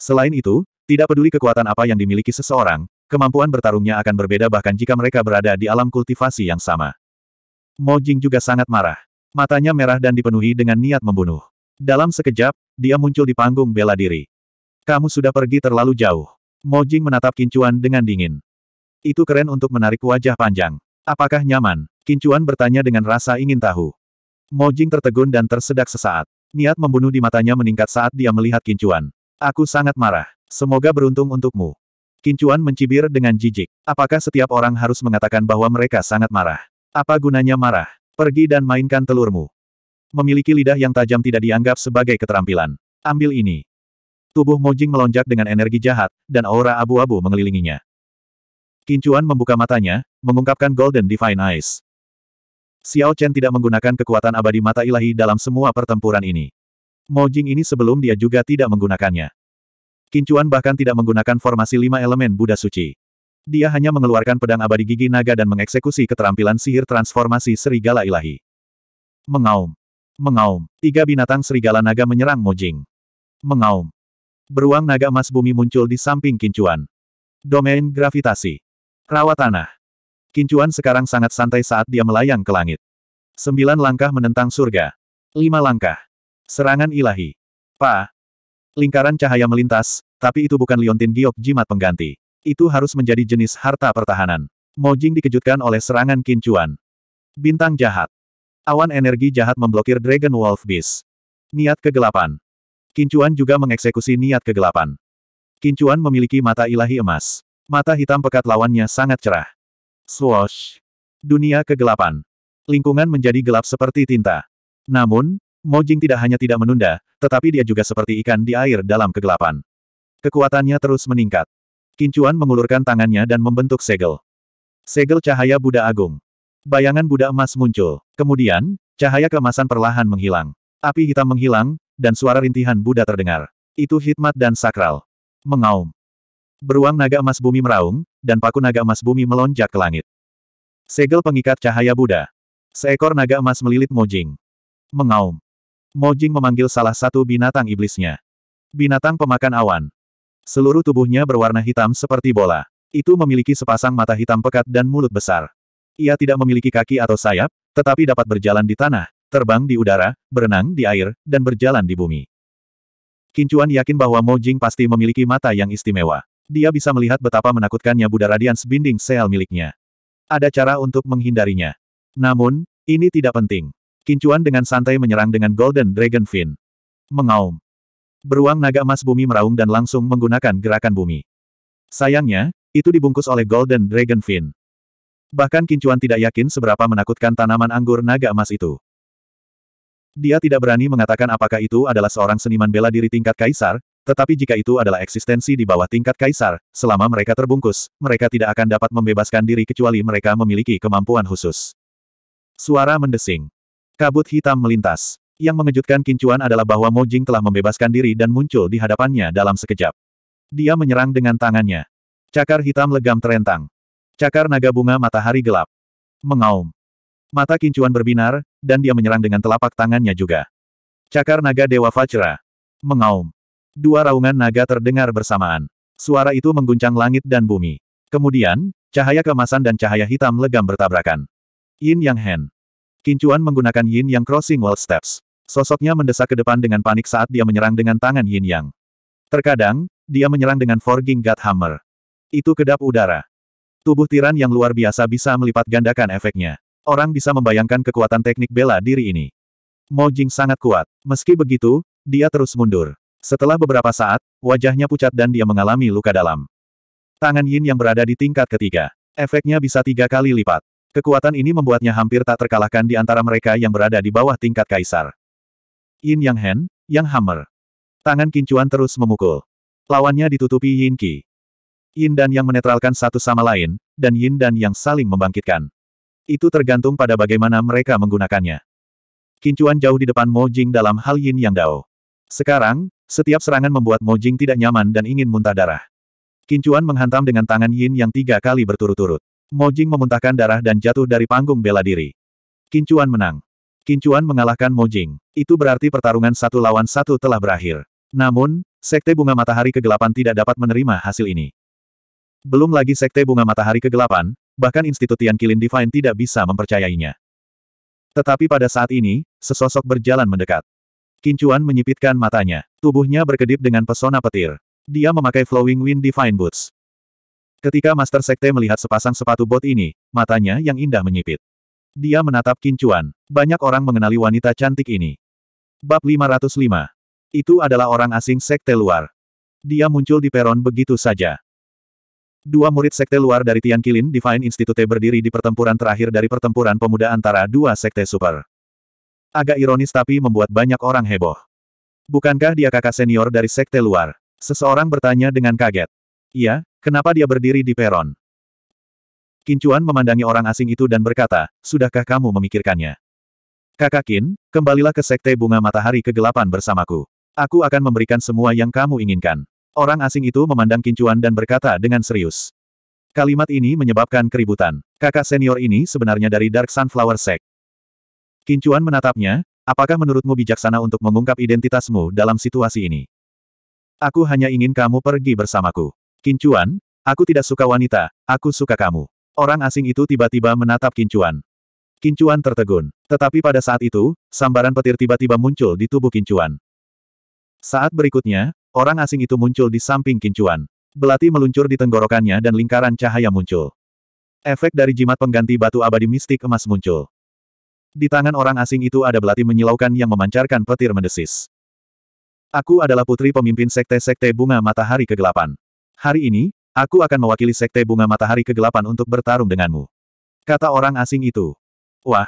Selain itu, tidak peduli kekuatan apa yang dimiliki seseorang, kemampuan bertarungnya akan berbeda bahkan jika mereka berada di alam kultivasi yang sama. Mo Jing juga sangat marah. Matanya merah dan dipenuhi dengan niat membunuh. Dalam sekejap, dia muncul di panggung bela diri. Kamu sudah pergi terlalu jauh. Mojing menatap Kincuan dengan dingin. Itu keren untuk menarik wajah panjang. Apakah nyaman? Kincuan bertanya dengan rasa ingin tahu. Mojing tertegun dan tersedak sesaat. Niat membunuh di matanya meningkat saat dia melihat Kincuan. Aku sangat marah. Semoga beruntung untukmu. Kincuan mencibir dengan jijik. Apakah setiap orang harus mengatakan bahwa mereka sangat marah? Apa gunanya marah? Pergi dan mainkan telurmu. Memiliki lidah yang tajam tidak dianggap sebagai keterampilan. Ambil ini. Tubuh Mojing melonjak dengan energi jahat, dan aura abu-abu mengelilinginya. Kincuan membuka matanya, mengungkapkan Golden Divine Eyes. Xiao Chen tidak menggunakan kekuatan abadi mata ilahi dalam semua pertempuran ini. Mojing ini sebelum dia juga tidak menggunakannya. Kincuan bahkan tidak menggunakan formasi lima elemen Buddha Suci. Dia hanya mengeluarkan pedang abadi gigi naga dan mengeksekusi keterampilan sihir transformasi serigala ilahi. Mengaum. Mengaum. Tiga binatang serigala naga menyerang Mojing. Mengaum. Beruang naga emas bumi muncul di samping Kincuan. Domain gravitasi. Rawa tanah. Kincuan sekarang sangat santai saat dia melayang ke langit. Sembilan langkah menentang surga. Lima langkah. Serangan ilahi. Pa. Lingkaran cahaya melintas, tapi itu bukan Liontin Giok jimat pengganti itu harus menjadi jenis harta pertahanan. Mojing dikejutkan oleh serangan kincuan. Bintang jahat. Awan energi jahat memblokir Dragon Wolf Beast. Niat kegelapan. Kincuan juga mengeksekusi niat kegelapan. Kincuan memiliki mata ilahi emas. Mata hitam pekat lawannya sangat cerah. Swoosh. Dunia kegelapan. Lingkungan menjadi gelap seperti tinta. Namun, Mojing tidak hanya tidak menunda, tetapi dia juga seperti ikan di air dalam kegelapan. Kekuatannya terus meningkat. Kincuan mengulurkan tangannya dan membentuk segel. Segel cahaya Buddha Agung. Bayangan Buddha emas muncul. Kemudian, cahaya keemasan perlahan menghilang. Api hitam menghilang, dan suara rintihan Buddha terdengar. Itu hikmat dan sakral. Mengaum. Beruang naga emas bumi meraung, dan paku naga emas bumi melonjak ke langit. Segel pengikat cahaya Buddha. Seekor naga emas melilit Mojing. Mengaum. Mojing memanggil salah satu binatang iblisnya. Binatang pemakan awan. Seluruh tubuhnya berwarna hitam seperti bola. Itu memiliki sepasang mata hitam pekat dan mulut besar. Ia tidak memiliki kaki atau sayap, tetapi dapat berjalan di tanah, terbang di udara, berenang di air, dan berjalan di bumi. Kincuan yakin bahwa Mo Jing pasti memiliki mata yang istimewa. Dia bisa melihat betapa menakutkannya Buddha Radians Binding Seal miliknya. Ada cara untuk menghindarinya. Namun, ini tidak penting. Kincuan dengan santai menyerang dengan Golden Dragon Fin. Mengaum. Beruang naga emas bumi meraung dan langsung menggunakan gerakan bumi. Sayangnya, itu dibungkus oleh Golden Dragon Fin. Bahkan Kincuan tidak yakin seberapa menakutkan tanaman anggur naga emas itu. Dia tidak berani mengatakan apakah itu adalah seorang seniman bela diri tingkat kaisar, tetapi jika itu adalah eksistensi di bawah tingkat kaisar, selama mereka terbungkus, mereka tidak akan dapat membebaskan diri kecuali mereka memiliki kemampuan khusus. Suara mendesing. Kabut hitam melintas. Yang mengejutkan Kincuan adalah bahwa Mo Jing telah membebaskan diri dan muncul di hadapannya dalam sekejap. Dia menyerang dengan tangannya. Cakar hitam legam terentang. Cakar naga bunga matahari gelap. Mengaum. Mata Kincuan berbinar, dan dia menyerang dengan telapak tangannya juga. Cakar naga Dewa Fajra. Mengaum. Dua raungan naga terdengar bersamaan. Suara itu mengguncang langit dan bumi. Kemudian, cahaya kemasan dan cahaya hitam legam bertabrakan. Yin Yang Hen. Kincuan menggunakan yin yang crossing wall steps. Sosoknya mendesak ke depan dengan panik saat dia menyerang dengan tangan yin yang. Terkadang, dia menyerang dengan forging God hammer. Itu kedap udara. Tubuh tiran yang luar biasa bisa melipat gandakan efeknya. Orang bisa membayangkan kekuatan teknik bela diri ini. Mo Jing sangat kuat. Meski begitu, dia terus mundur. Setelah beberapa saat, wajahnya pucat dan dia mengalami luka dalam. Tangan Yin yang berada di tingkat ketiga. Efeknya bisa tiga kali lipat. Kekuatan ini membuatnya hampir tak terkalahkan di antara mereka yang berada di bawah tingkat kaisar. Yin Yang Hen, Yang Hammer. Tangan Kincuan terus memukul. Lawannya ditutupi Yin Qi. Yin dan Yang menetralkan satu sama lain, dan Yin dan Yang saling membangkitkan. Itu tergantung pada bagaimana mereka menggunakannya. Kincuan jauh di depan Mo Jing dalam hal Yin Yang Dao. Sekarang, setiap serangan membuat Mo Jing tidak nyaman dan ingin muntah darah. Kincuan menghantam dengan tangan Yin Yang tiga kali berturut-turut. Mojing memuntahkan darah dan jatuh dari panggung bela diri. Kincuan menang. Kincuan mengalahkan Mojing. Itu berarti pertarungan satu lawan satu telah berakhir. Namun, Sekte Bunga Matahari Kegelapan tidak dapat menerima hasil ini. Belum lagi Sekte Bunga Matahari Kegelapan, bahkan Institut Tian Kilin Divine tidak bisa mempercayainya. Tetapi pada saat ini, sesosok berjalan mendekat. Kincuan menyipitkan matanya. Tubuhnya berkedip dengan pesona petir. Dia memakai Flowing Wind Divine Boots. Ketika Master Sekte melihat sepasang sepatu bot ini, matanya yang indah menyipit. Dia menatap Kincuan. Banyak orang mengenali wanita cantik ini. Bab 505. Itu adalah orang asing Sekte luar. Dia muncul di peron begitu saja. Dua murid Sekte luar dari Kilin Divine Institute berdiri di pertempuran terakhir dari pertempuran pemuda antara dua Sekte Super. Agak ironis tapi membuat banyak orang heboh. Bukankah dia kakak senior dari Sekte luar? Seseorang bertanya dengan kaget. Iya, Kenapa dia berdiri di peron? Kincuan memandangi orang asing itu dan berkata, Sudahkah kamu memikirkannya? Kakak Kin, kembalilah ke Sekte Bunga Matahari Kegelapan bersamaku. Aku akan memberikan semua yang kamu inginkan. Orang asing itu memandang Kincuan dan berkata dengan serius. Kalimat ini menyebabkan keributan. Kakak senior ini sebenarnya dari Dark Sunflower Sect. Kincuan menatapnya, apakah menurutmu bijaksana untuk mengungkap identitasmu dalam situasi ini? Aku hanya ingin kamu pergi bersamaku. Kincuan, aku tidak suka wanita, aku suka kamu. Orang asing itu tiba-tiba menatap Kincuan. Kincuan tertegun. Tetapi pada saat itu, sambaran petir tiba-tiba muncul di tubuh Kincuan. Saat berikutnya, orang asing itu muncul di samping Kincuan. Belati meluncur di tenggorokannya dan lingkaran cahaya muncul. Efek dari jimat pengganti batu abadi mistik emas muncul. Di tangan orang asing itu ada belati menyilaukan yang memancarkan petir mendesis. Aku adalah putri pemimpin sekte-sekte bunga matahari kegelapan. Hari ini, aku akan mewakili Sekte Bunga Matahari Kegelapan untuk bertarung denganmu. Kata orang asing itu. Wah!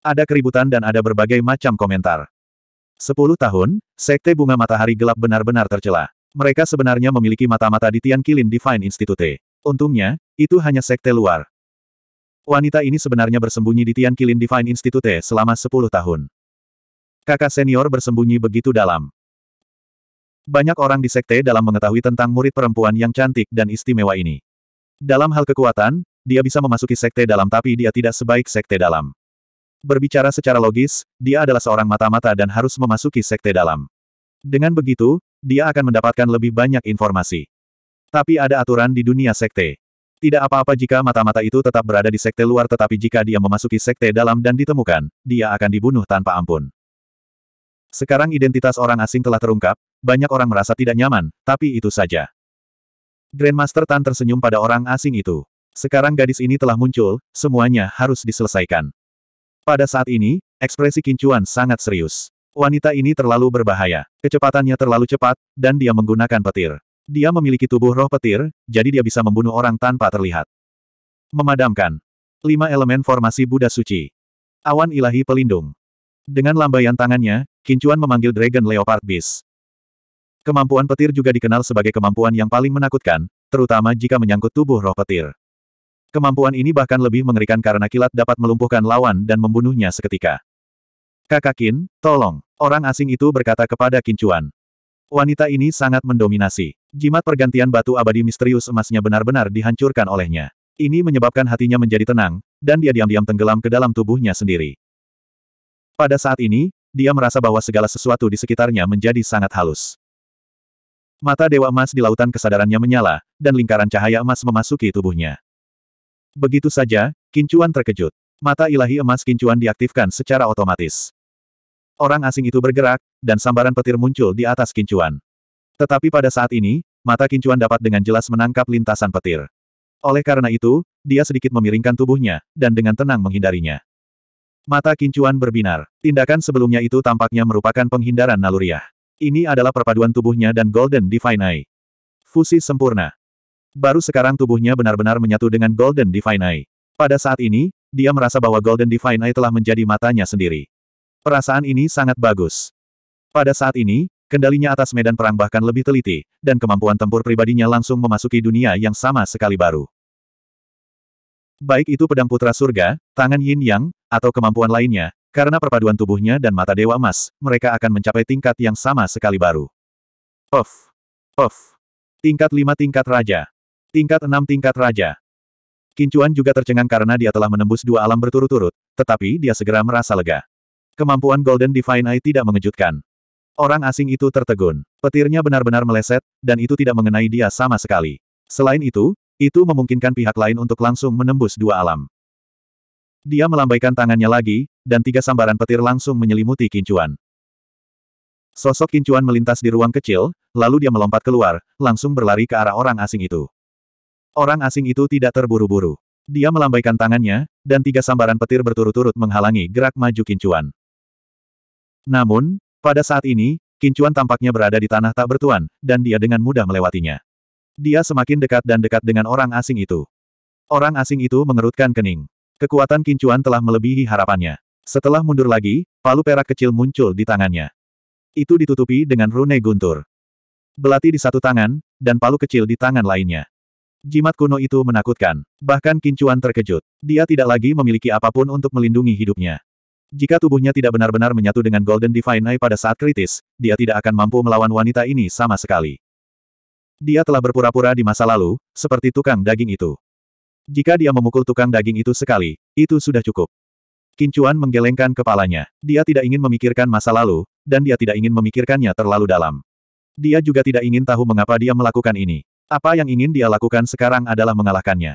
Ada keributan dan ada berbagai macam komentar. Sepuluh tahun, Sekte Bunga Matahari Gelap benar-benar tercela. Mereka sebenarnya memiliki mata-mata di Tian Kilin Divine Institute. Untungnya, itu hanya sekte luar. Wanita ini sebenarnya bersembunyi di Tian Kilin Divine Institute selama sepuluh tahun. Kakak senior bersembunyi begitu dalam. Banyak orang di sekte dalam mengetahui tentang murid perempuan yang cantik dan istimewa ini. Dalam hal kekuatan, dia bisa memasuki sekte dalam tapi dia tidak sebaik sekte dalam. Berbicara secara logis, dia adalah seorang mata-mata dan harus memasuki sekte dalam. Dengan begitu, dia akan mendapatkan lebih banyak informasi. Tapi ada aturan di dunia sekte. Tidak apa-apa jika mata-mata itu tetap berada di sekte luar tetapi jika dia memasuki sekte dalam dan ditemukan, dia akan dibunuh tanpa ampun. Sekarang identitas orang asing telah terungkap, banyak orang merasa tidak nyaman, tapi itu saja. Grandmaster Tan tersenyum pada orang asing itu. Sekarang gadis ini telah muncul, semuanya harus diselesaikan. Pada saat ini, ekspresi Kincuan sangat serius. Wanita ini terlalu berbahaya. Kecepatannya terlalu cepat, dan dia menggunakan petir. Dia memiliki tubuh roh petir, jadi dia bisa membunuh orang tanpa terlihat. Memadamkan. Lima elemen formasi Buddha Suci. Awan ilahi pelindung. Dengan lambaian tangannya, Kincuan memanggil Dragon Leopard Beast. Kemampuan petir juga dikenal sebagai kemampuan yang paling menakutkan, terutama jika menyangkut tubuh roh petir. Kemampuan ini bahkan lebih mengerikan karena kilat dapat melumpuhkan lawan dan membunuhnya seketika. Kakak Kin, tolong. Orang asing itu berkata kepada Kincuan. Wanita ini sangat mendominasi. Jimat pergantian batu abadi misterius emasnya benar-benar dihancurkan olehnya. Ini menyebabkan hatinya menjadi tenang, dan dia diam-diam tenggelam ke dalam tubuhnya sendiri. Pada saat ini, dia merasa bahwa segala sesuatu di sekitarnya menjadi sangat halus. Mata Dewa Emas di lautan kesadarannya menyala, dan lingkaran cahaya emas memasuki tubuhnya. Begitu saja, Kincuan terkejut. Mata ilahi emas Kincuan diaktifkan secara otomatis. Orang asing itu bergerak, dan sambaran petir muncul di atas Kincuan. Tetapi pada saat ini, mata Kincuan dapat dengan jelas menangkap lintasan petir. Oleh karena itu, dia sedikit memiringkan tubuhnya, dan dengan tenang menghindarinya. Mata kincuan berbinar. Tindakan sebelumnya itu tampaknya merupakan penghindaran naluriah. Ini adalah perpaduan tubuhnya dan Golden Divine Eye. Fusi sempurna. Baru sekarang tubuhnya benar-benar menyatu dengan Golden Divine Eye. Pada saat ini, dia merasa bahwa Golden Divine Eye telah menjadi matanya sendiri. Perasaan ini sangat bagus. Pada saat ini, kendalinya atas medan perang bahkan lebih teliti, dan kemampuan tempur pribadinya langsung memasuki dunia yang sama sekali baru. Baik itu pedang putra surga, tangan yin yang, atau kemampuan lainnya, karena perpaduan tubuhnya dan mata Dewa emas, mereka akan mencapai tingkat yang sama sekali baru. Of, of, Tingkat 5 tingkat Raja. Tingkat 6 tingkat Raja. Kincuan juga tercengang karena dia telah menembus dua alam berturut-turut, tetapi dia segera merasa lega. Kemampuan Golden Divine Eye tidak mengejutkan. Orang asing itu tertegun. Petirnya benar-benar meleset, dan itu tidak mengenai dia sama sekali. Selain itu, itu memungkinkan pihak lain untuk langsung menembus dua alam. Dia melambaikan tangannya lagi, dan tiga sambaran petir langsung menyelimuti kincuan. Sosok kincuan melintas di ruang kecil, lalu dia melompat keluar, langsung berlari ke arah orang asing itu. Orang asing itu tidak terburu-buru. Dia melambaikan tangannya, dan tiga sambaran petir berturut-turut menghalangi gerak maju kincuan. Namun, pada saat ini, kincuan tampaknya berada di tanah tak bertuan, dan dia dengan mudah melewatinya. Dia semakin dekat dan dekat dengan orang asing itu. Orang asing itu mengerutkan kening. Kekuatan kincuan telah melebihi harapannya. Setelah mundur lagi, palu perak kecil muncul di tangannya. Itu ditutupi dengan rune guntur. Belati di satu tangan, dan palu kecil di tangan lainnya. Jimat kuno itu menakutkan. Bahkan kincuan terkejut. Dia tidak lagi memiliki apapun untuk melindungi hidupnya. Jika tubuhnya tidak benar-benar menyatu dengan Golden Divine Eye pada saat kritis, dia tidak akan mampu melawan wanita ini sama sekali. Dia telah berpura-pura di masa lalu, seperti tukang daging itu. Jika dia memukul tukang daging itu sekali, itu sudah cukup. Kincuan menggelengkan kepalanya. Dia tidak ingin memikirkan masa lalu, dan dia tidak ingin memikirkannya terlalu dalam. Dia juga tidak ingin tahu mengapa dia melakukan ini. Apa yang ingin dia lakukan sekarang adalah mengalahkannya.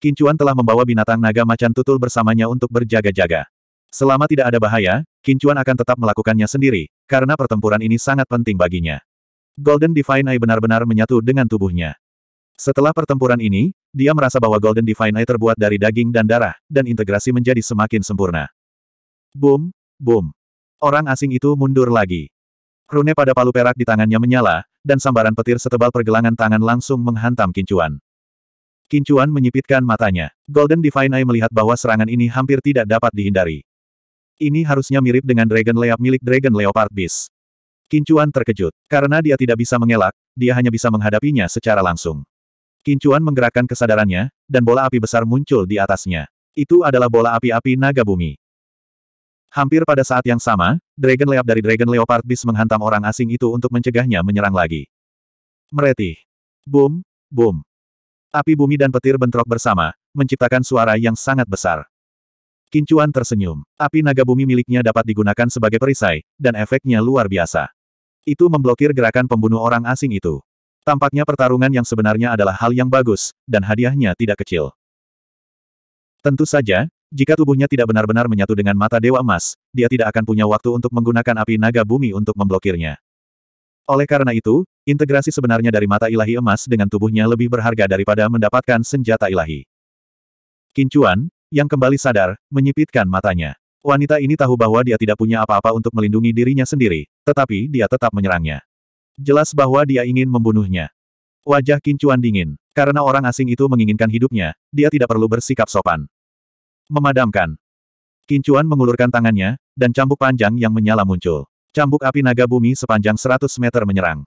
Kincuan telah membawa binatang naga macan tutul bersamanya untuk berjaga-jaga. Selama tidak ada bahaya, Kincuan akan tetap melakukannya sendiri, karena pertempuran ini sangat penting baginya. Golden Divine Eye benar-benar menyatu dengan tubuhnya. Setelah pertempuran ini, dia merasa bahwa Golden Divine Eye terbuat dari daging dan darah, dan integrasi menjadi semakin sempurna. Boom, boom. Orang asing itu mundur lagi. Rune pada palu perak di tangannya menyala, dan sambaran petir setebal pergelangan tangan langsung menghantam Kincuan. Kincuan menyipitkan matanya. Golden Divine Eye melihat bahwa serangan ini hampir tidak dapat dihindari. Ini harusnya mirip dengan Dragon Leap milik Dragon Leopard Beast. Kincuan terkejut. Karena dia tidak bisa mengelak, dia hanya bisa menghadapinya secara langsung. Kincuan menggerakkan kesadarannya, dan bola api besar muncul di atasnya. Itu adalah bola api-api naga bumi. Hampir pada saat yang sama, Dragon Leap dari Dragon Leopard Beast menghantam orang asing itu untuk mencegahnya menyerang lagi. Meretih. Boom, boom. Api bumi dan petir bentrok bersama, menciptakan suara yang sangat besar. Kincuan tersenyum. Api naga bumi miliknya dapat digunakan sebagai perisai, dan efeknya luar biasa. Itu memblokir gerakan pembunuh orang asing itu. Tampaknya pertarungan yang sebenarnya adalah hal yang bagus, dan hadiahnya tidak kecil. Tentu saja, jika tubuhnya tidak benar-benar menyatu dengan mata Dewa Emas, dia tidak akan punya waktu untuk menggunakan api naga bumi untuk memblokirnya. Oleh karena itu, integrasi sebenarnya dari mata ilahi emas dengan tubuhnya lebih berharga daripada mendapatkan senjata ilahi. Kincuan, yang kembali sadar, menyipitkan matanya. Wanita ini tahu bahwa dia tidak punya apa-apa untuk melindungi dirinya sendiri, tetapi dia tetap menyerangnya. Jelas bahwa dia ingin membunuhnya. Wajah Kincuan dingin. Karena orang asing itu menginginkan hidupnya, dia tidak perlu bersikap sopan. Memadamkan. Kincuan mengulurkan tangannya, dan cambuk panjang yang menyala muncul. Cambuk api naga bumi sepanjang 100 meter menyerang.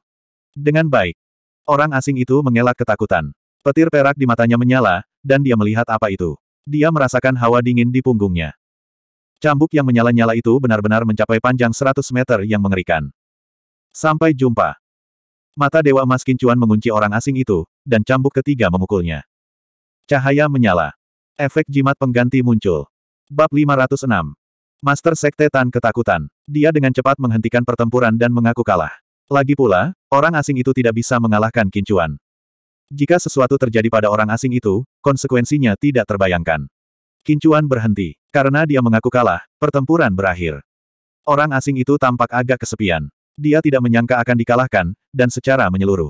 Dengan baik. Orang asing itu mengelak ketakutan. Petir perak di matanya menyala, dan dia melihat apa itu. Dia merasakan hawa dingin di punggungnya. Cambuk yang menyala-nyala itu benar-benar mencapai panjang 100 meter yang mengerikan. Sampai jumpa. Mata Dewa Mas Kincuan mengunci orang asing itu, dan cambuk ketiga memukulnya. Cahaya menyala. Efek jimat pengganti muncul. Bab 506. Master Sekte Tan ketakutan. Dia dengan cepat menghentikan pertempuran dan mengaku kalah. Lagi pula, orang asing itu tidak bisa mengalahkan Kincuan. Jika sesuatu terjadi pada orang asing itu, konsekuensinya tidak terbayangkan. Kincuan berhenti. Karena dia mengaku kalah, pertempuran berakhir. Orang asing itu tampak agak kesepian dia tidak menyangka akan dikalahkan, dan secara menyeluruh.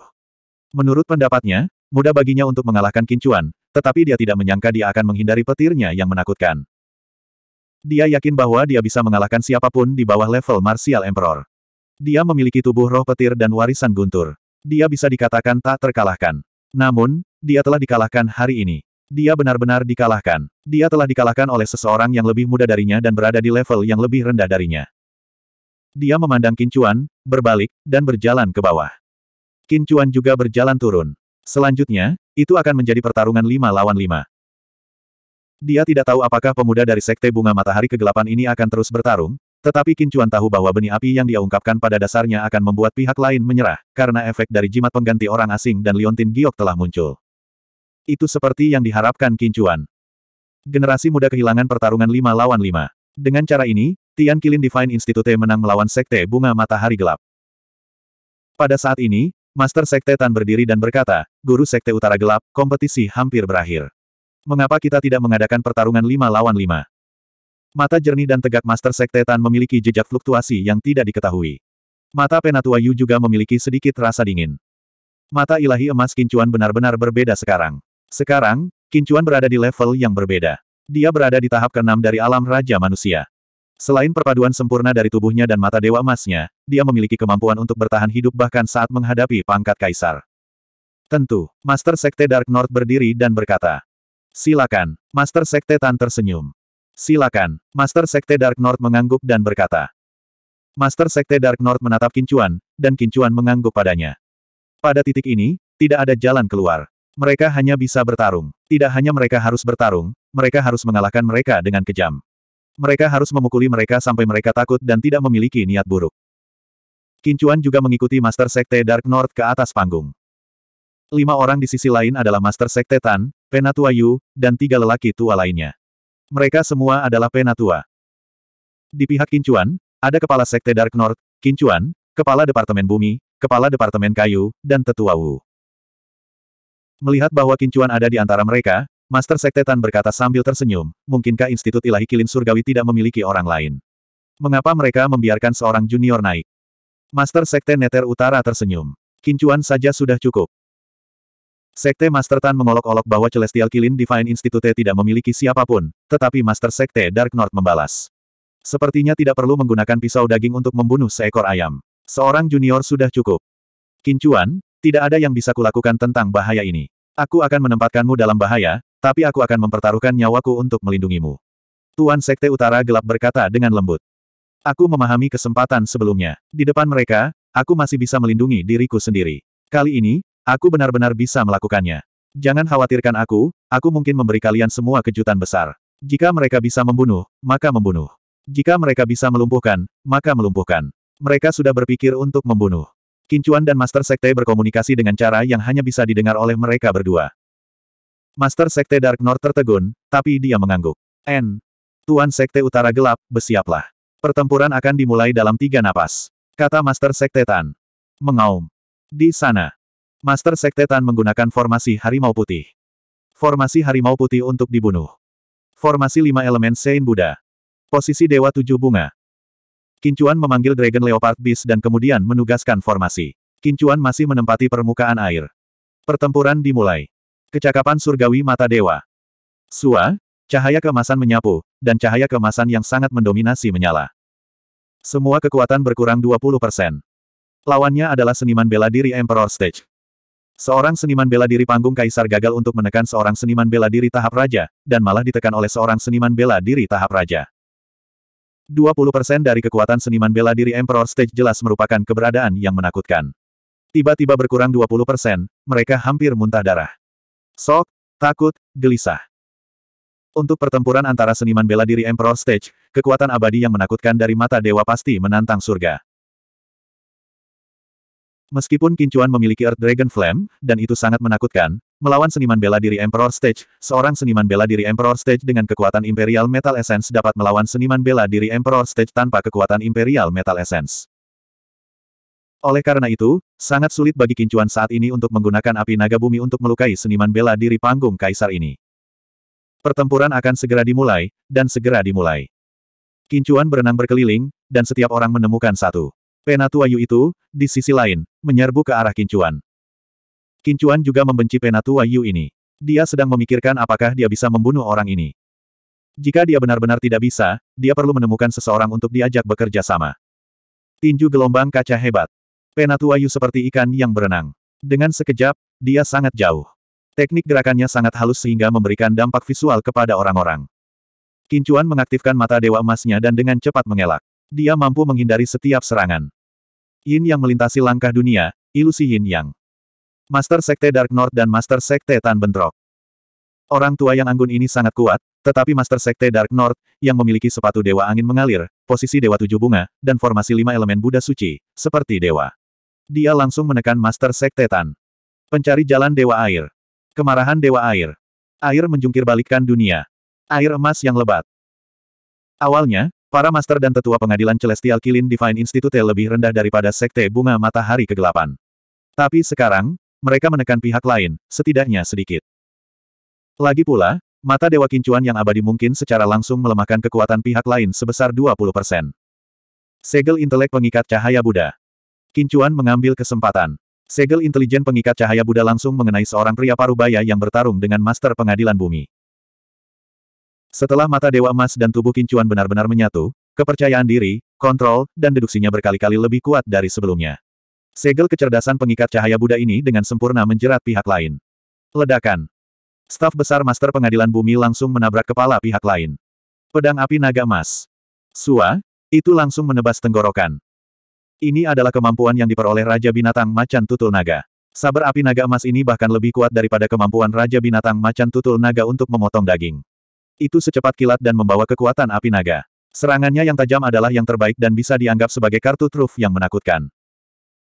Menurut pendapatnya, mudah baginya untuk mengalahkan Kincuan, tetapi dia tidak menyangka dia akan menghindari petirnya yang menakutkan. Dia yakin bahwa dia bisa mengalahkan siapapun di bawah level Martial Emperor. Dia memiliki tubuh roh petir dan warisan guntur. Dia bisa dikatakan tak terkalahkan. Namun, dia telah dikalahkan hari ini. Dia benar-benar dikalahkan. Dia telah dikalahkan oleh seseorang yang lebih muda darinya dan berada di level yang lebih rendah darinya. Dia memandang Kincuan, berbalik, dan berjalan ke bawah. Kincuan juga berjalan turun. Selanjutnya, itu akan menjadi pertarungan lima lawan lima. Dia tidak tahu apakah pemuda dari Sekte Bunga Matahari Kegelapan ini akan terus bertarung, tetapi Kincuan tahu bahwa benih api yang dia ungkapkan pada dasarnya akan membuat pihak lain menyerah, karena efek dari jimat pengganti orang asing dan Liontin Giok telah muncul. Itu seperti yang diharapkan Kincuan. Generasi muda kehilangan pertarungan lima lawan lima. Dengan cara ini, Tian Kilin Divine Institute menang melawan Sekte Bunga Matahari Gelap. Pada saat ini, Master Sekte Tan berdiri dan berkata, Guru Sekte Utara Gelap, kompetisi hampir berakhir. Mengapa kita tidak mengadakan pertarungan lima lawan lima? Mata jernih dan tegak Master Sekte Tan memiliki jejak fluktuasi yang tidak diketahui. Mata Penatua Yu juga memiliki sedikit rasa dingin. Mata ilahi emas Kincuan benar-benar berbeda sekarang. Sekarang, Kincuan berada di level yang berbeda. Dia berada di tahap keenam dari alam Raja Manusia. Selain perpaduan sempurna dari tubuhnya dan mata dewa emasnya, dia memiliki kemampuan untuk bertahan hidup bahkan saat menghadapi pangkat kaisar. Tentu, Master Sekte Dark North berdiri dan berkata. Silakan, Master Sekte Tan tersenyum. Silakan, Master Sekte Dark North mengangguk dan berkata. Master Sekte Dark North menatap Kincuan, dan Kincuan mengangguk padanya. Pada titik ini, tidak ada jalan keluar. Mereka hanya bisa bertarung. Tidak hanya mereka harus bertarung, mereka harus mengalahkan mereka dengan kejam. Mereka harus memukuli mereka sampai mereka takut dan tidak memiliki niat buruk. Kincuan juga mengikuti Master Sekte Dark North ke atas panggung. Lima orang di sisi lain adalah Master Sekte Tan, Penatua Yu, dan tiga lelaki tua lainnya. Mereka semua adalah Penatua. Di pihak Kincuan, ada Kepala Sekte Dark North, Kincuan, Kepala Departemen Bumi, Kepala Departemen Kayu, dan Tetua Wu. Melihat bahwa Kincuan ada di antara mereka, Master Sekte Tan berkata sambil tersenyum, mungkinkah Institut Ilahi Kilin Surgawi tidak memiliki orang lain? Mengapa mereka membiarkan seorang junior naik? Master Sekte Neter Utara tersenyum. Kincuan saja sudah cukup. Sekte Master Tan mengolok-olok bahwa Celestial Kilin Divine Institute tidak memiliki siapapun, tetapi Master Sekte Dark North membalas. Sepertinya tidak perlu menggunakan pisau daging untuk membunuh seekor ayam. Seorang junior sudah cukup. Kincuan, tidak ada yang bisa kulakukan tentang bahaya ini. Aku akan menempatkanmu dalam bahaya, tapi aku akan mempertaruhkan nyawaku untuk melindungimu. Tuan Sekte Utara gelap berkata dengan lembut. Aku memahami kesempatan sebelumnya. Di depan mereka, aku masih bisa melindungi diriku sendiri. Kali ini, aku benar-benar bisa melakukannya. Jangan khawatirkan aku, aku mungkin memberi kalian semua kejutan besar. Jika mereka bisa membunuh, maka membunuh. Jika mereka bisa melumpuhkan, maka melumpuhkan. Mereka sudah berpikir untuk membunuh. Kincuan dan Master Sekte berkomunikasi dengan cara yang hanya bisa didengar oleh mereka berdua. Master Sekte Dark North tertegun, tapi dia mengangguk. N. Tuan Sekte Utara Gelap, bersiaplah. Pertempuran akan dimulai dalam tiga napas. Kata Master Sekte Tan. Mengaum. Di sana. Master Sekte Tan menggunakan formasi harimau putih. Formasi harimau putih untuk dibunuh. Formasi lima elemen Sein Buddha. Posisi Dewa Tujuh Bunga. Kincuan memanggil Dragon Leopard Beast dan kemudian menugaskan formasi. Kincuan masih menempati permukaan air. Pertempuran dimulai. Kecakapan surgawi mata dewa. Sua, cahaya kemasan menyapu, dan cahaya kemasan yang sangat mendominasi menyala. Semua kekuatan berkurang 20%. Lawannya adalah seniman bela diri Emperor Stage. Seorang seniman bela diri panggung kaisar gagal untuk menekan seorang seniman bela diri tahap raja, dan malah ditekan oleh seorang seniman bela diri tahap raja. 20% dari kekuatan seniman bela diri Emperor Stage jelas merupakan keberadaan yang menakutkan. Tiba-tiba berkurang 20%, mereka hampir muntah darah. Sok, takut, gelisah. Untuk pertempuran antara seniman bela diri Emperor Stage, kekuatan abadi yang menakutkan dari mata dewa pasti menantang surga. Meskipun Kincuan memiliki Earth Dragon Flame, dan itu sangat menakutkan, melawan seniman bela diri Emperor Stage, seorang seniman bela diri Emperor Stage dengan kekuatan Imperial Metal Essence dapat melawan seniman bela diri Emperor Stage tanpa kekuatan Imperial Metal Essence. Oleh karena itu, sangat sulit bagi Kincuan saat ini untuk menggunakan api naga bumi untuk melukai seniman bela diri panggung kaisar ini. Pertempuran akan segera dimulai, dan segera dimulai. Kincuan berenang berkeliling, dan setiap orang menemukan satu. Penatua Yu itu, di sisi lain, menyerbu ke arah Kincuan. Kincuan juga membenci Penatua Yu ini. Dia sedang memikirkan apakah dia bisa membunuh orang ini. Jika dia benar-benar tidak bisa, dia perlu menemukan seseorang untuk diajak bekerja sama. Tinju gelombang kaca hebat. Penatuayu seperti ikan yang berenang. Dengan sekejap, dia sangat jauh. Teknik gerakannya sangat halus sehingga memberikan dampak visual kepada orang-orang. Kincuan mengaktifkan mata dewa emasnya dan dengan cepat mengelak. Dia mampu menghindari setiap serangan. Yin yang melintasi langkah dunia, ilusi Yin yang. Master Sekte Dark North dan Master Sekte Tan bentrok. Orang tua yang anggun ini sangat kuat, tetapi Master Sekte Dark North, yang memiliki sepatu Dewa Angin mengalir, posisi Dewa Tujuh Bunga, dan formasi lima elemen Buddha Suci, seperti Dewa. Dia langsung menekan Master Sekte Tan. Pencari jalan Dewa Air. Kemarahan Dewa Air. Air menjungkir balikkan dunia. Air emas yang lebat. Awalnya, para master dan tetua pengadilan Celestial Kilin Divine Institute lebih rendah daripada Sekte Bunga Matahari Kegelapan. Tapi sekarang, mereka menekan pihak lain, setidaknya sedikit. Lagi pula, mata Dewa Kincuan yang abadi mungkin secara langsung melemahkan kekuatan pihak lain sebesar 20%. Segel intelek pengikat cahaya Buddha. Kincuan mengambil kesempatan. Segel intelijen pengikat cahaya Buddha langsung mengenai seorang pria parubaya yang bertarung dengan Master Pengadilan Bumi. Setelah mata Dewa Emas dan tubuh Kincuan benar-benar menyatu, kepercayaan diri, kontrol, dan deduksinya berkali-kali lebih kuat dari sebelumnya. Segel kecerdasan pengikat cahaya Buddha ini dengan sempurna menjerat pihak lain. Ledakan. Staf besar Master Pengadilan Bumi langsung menabrak kepala pihak lain. Pedang api naga emas. Sua, itu langsung menebas tenggorokan. Ini adalah kemampuan yang diperoleh Raja Binatang Macan Tutul Naga. Sabar api naga emas ini bahkan lebih kuat daripada kemampuan Raja Binatang Macan Tutul Naga untuk memotong daging. Itu secepat kilat dan membawa kekuatan api naga. Serangannya yang tajam adalah yang terbaik dan bisa dianggap sebagai kartu truf yang menakutkan.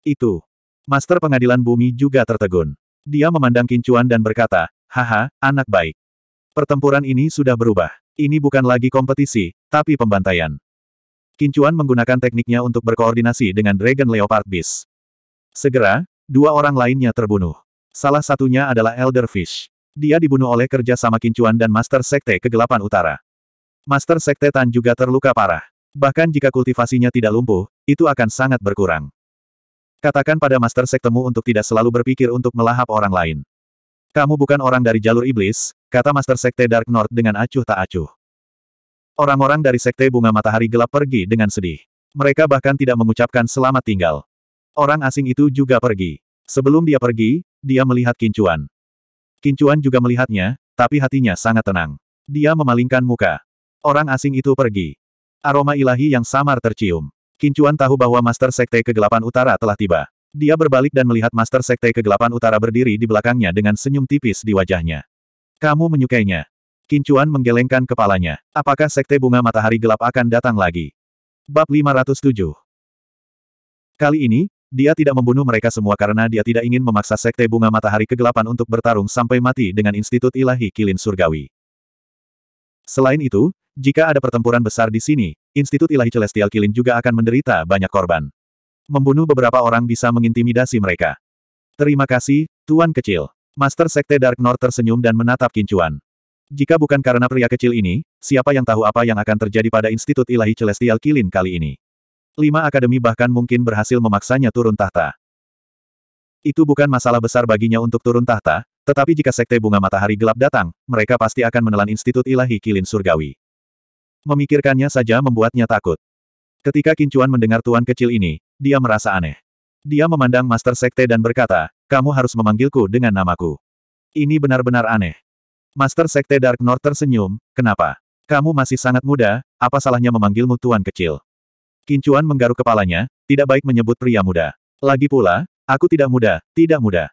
Itu. Master Pengadilan Bumi juga tertegun. Dia memandang Kincuan dan berkata, Haha, anak baik. Pertempuran ini sudah berubah. Ini bukan lagi kompetisi, tapi pembantaian. Kincuan menggunakan tekniknya untuk berkoordinasi dengan Dragon Leopard Beast. Segera, dua orang lainnya terbunuh. Salah satunya adalah Elder Fish. Dia dibunuh oleh kerja sama Kincuan dan Master Sekte Kegelapan Utara. Master Sekte Tan juga terluka parah. Bahkan jika kultivasinya tidak lumpuh, itu akan sangat berkurang. Katakan pada Master Sektemu untuk tidak selalu berpikir untuk melahap orang lain. Kamu bukan orang dari jalur iblis, kata Master Sekte Dark North dengan acuh tak acuh. Orang-orang dari Sekte Bunga Matahari Gelap pergi dengan sedih. Mereka bahkan tidak mengucapkan selamat tinggal. Orang asing itu juga pergi. Sebelum dia pergi, dia melihat Kincuan. Kincuan juga melihatnya, tapi hatinya sangat tenang. Dia memalingkan muka. Orang asing itu pergi. Aroma ilahi yang samar tercium. Kincuan tahu bahwa Master Sekte Kegelapan Utara telah tiba. Dia berbalik dan melihat Master Sekte Kegelapan Utara berdiri di belakangnya dengan senyum tipis di wajahnya. Kamu menyukainya. Kincuan menggelengkan kepalanya. Apakah sekte bunga matahari gelap akan datang lagi? Bab 507 Kali ini, dia tidak membunuh mereka semua karena dia tidak ingin memaksa sekte bunga matahari kegelapan untuk bertarung sampai mati dengan Institut Ilahi Kilin Surgawi. Selain itu, jika ada pertempuran besar di sini, Institut Ilahi Celestial Kilin juga akan menderita banyak korban. Membunuh beberapa orang bisa mengintimidasi mereka. Terima kasih, Tuan Kecil. Master Sekte Dark North tersenyum dan menatap Kincuan. Jika bukan karena pria kecil ini, siapa yang tahu apa yang akan terjadi pada Institut Ilahi Celestial Kilin kali ini. Lima akademi bahkan mungkin berhasil memaksanya turun tahta. Itu bukan masalah besar baginya untuk turun tahta, tetapi jika sekte bunga matahari gelap datang, mereka pasti akan menelan Institut Ilahi Kilin Surgawi. Memikirkannya saja membuatnya takut. Ketika Kincuan mendengar tuan kecil ini, dia merasa aneh. Dia memandang Master Sekte dan berkata, kamu harus memanggilku dengan namaku. Ini benar-benar aneh. Master Sekte Dark North tersenyum, kenapa? Kamu masih sangat muda, apa salahnya memanggilmu tuan kecil? Kincuan menggaruk kepalanya, tidak baik menyebut pria muda. Lagi pula, aku tidak muda, tidak muda.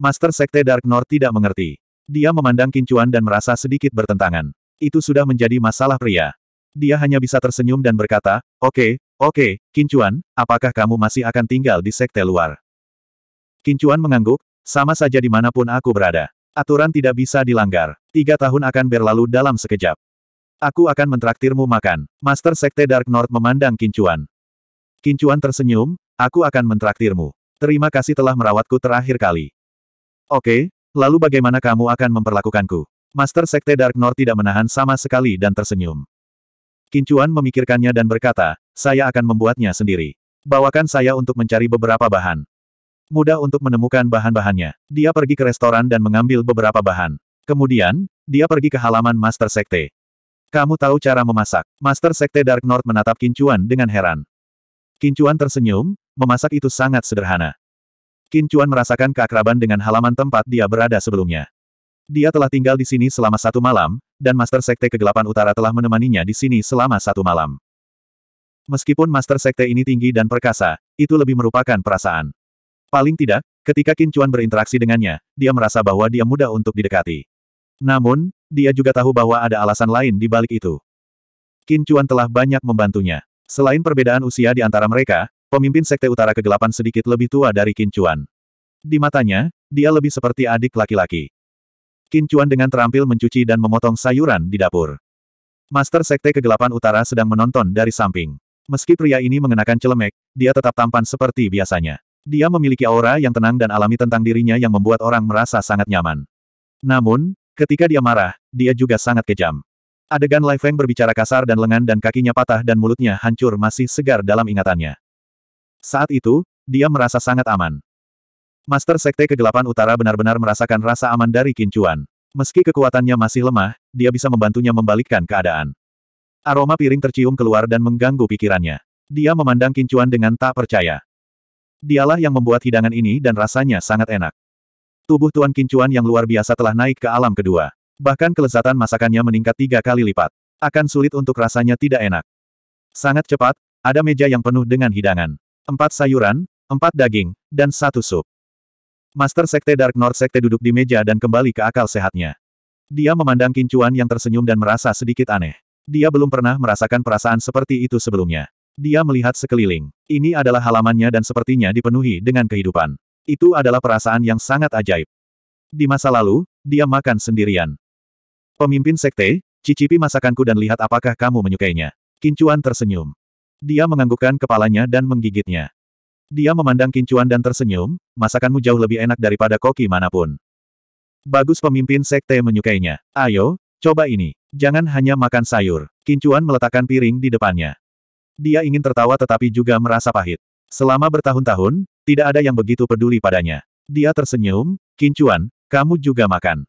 Master Sekte Dark North tidak mengerti. Dia memandang Kincuan dan merasa sedikit bertentangan. Itu sudah menjadi masalah pria. Dia hanya bisa tersenyum dan berkata, oke, okay, oke, okay, Kincuan, apakah kamu masih akan tinggal di sekte luar? Kincuan mengangguk, sama saja dimanapun aku berada. Aturan tidak bisa dilanggar. Tiga tahun akan berlalu dalam sekejap. Aku akan mentraktirmu makan. Master Sekte Dark North memandang Kincuan. Kincuan tersenyum, aku akan mentraktirmu. Terima kasih telah merawatku terakhir kali. Oke, lalu bagaimana kamu akan memperlakukanku? Master Sekte Dark North tidak menahan sama sekali dan tersenyum. Kincuan memikirkannya dan berkata, saya akan membuatnya sendiri. Bawakan saya untuk mencari beberapa bahan. Mudah untuk menemukan bahan-bahannya. Dia pergi ke restoran dan mengambil beberapa bahan. Kemudian, dia pergi ke halaman Master Sekte. Kamu tahu cara memasak. Master Sekte Dark North menatap Kincuan dengan heran. Kincuan tersenyum, memasak itu sangat sederhana. Kincuan merasakan keakraban dengan halaman tempat dia berada sebelumnya. Dia telah tinggal di sini selama satu malam, dan Master Sekte Kegelapan Utara telah menemaninya di sini selama satu malam. Meskipun Master Sekte ini tinggi dan perkasa, itu lebih merupakan perasaan. Paling tidak, ketika Qin berinteraksi dengannya, dia merasa bahwa dia mudah untuk didekati. Namun, dia juga tahu bahwa ada alasan lain di balik itu. Qin telah banyak membantunya. Selain perbedaan usia di antara mereka, pemimpin Sekte Utara Kegelapan sedikit lebih tua dari Qin Di matanya, dia lebih seperti adik laki-laki. Qin dengan terampil mencuci dan memotong sayuran di dapur. Master Sekte Kegelapan Utara sedang menonton dari samping. Meski pria ini mengenakan celemek, dia tetap tampan seperti biasanya. Dia memiliki aura yang tenang dan alami tentang dirinya yang membuat orang merasa sangat nyaman. Namun, ketika dia marah, dia juga sangat kejam. Adegan Lai Feng berbicara kasar dan lengan dan kakinya patah dan mulutnya hancur masih segar dalam ingatannya. Saat itu, dia merasa sangat aman. Master Sekte Kegelapan Utara benar-benar merasakan rasa aman dari Kincuan. Meski kekuatannya masih lemah, dia bisa membantunya membalikkan keadaan. Aroma piring tercium keluar dan mengganggu pikirannya. Dia memandang Kincuan dengan tak percaya. Dialah yang membuat hidangan ini dan rasanya sangat enak. Tubuh Tuan Kincuan yang luar biasa telah naik ke alam kedua. Bahkan kelezatan masakannya meningkat tiga kali lipat. Akan sulit untuk rasanya tidak enak. Sangat cepat, ada meja yang penuh dengan hidangan. Empat sayuran, empat daging, dan satu sup. Master Sekte Dark North Sekte duduk di meja dan kembali ke akal sehatnya. Dia memandang Kincuan yang tersenyum dan merasa sedikit aneh. Dia belum pernah merasakan perasaan seperti itu sebelumnya. Dia melihat sekeliling. Ini adalah halamannya dan sepertinya dipenuhi dengan kehidupan. Itu adalah perasaan yang sangat ajaib. Di masa lalu, dia makan sendirian. Pemimpin sekte, cicipi masakanku dan lihat apakah kamu menyukainya. Kincuan tersenyum. Dia menganggukkan kepalanya dan menggigitnya. Dia memandang Kincuan dan tersenyum, masakanmu jauh lebih enak daripada koki manapun. Bagus pemimpin sekte menyukainya. Ayo, coba ini. Jangan hanya makan sayur. Kincuan meletakkan piring di depannya. Dia ingin tertawa tetapi juga merasa pahit. Selama bertahun-tahun, tidak ada yang begitu peduli padanya. Dia tersenyum, Kincuan, kamu juga makan.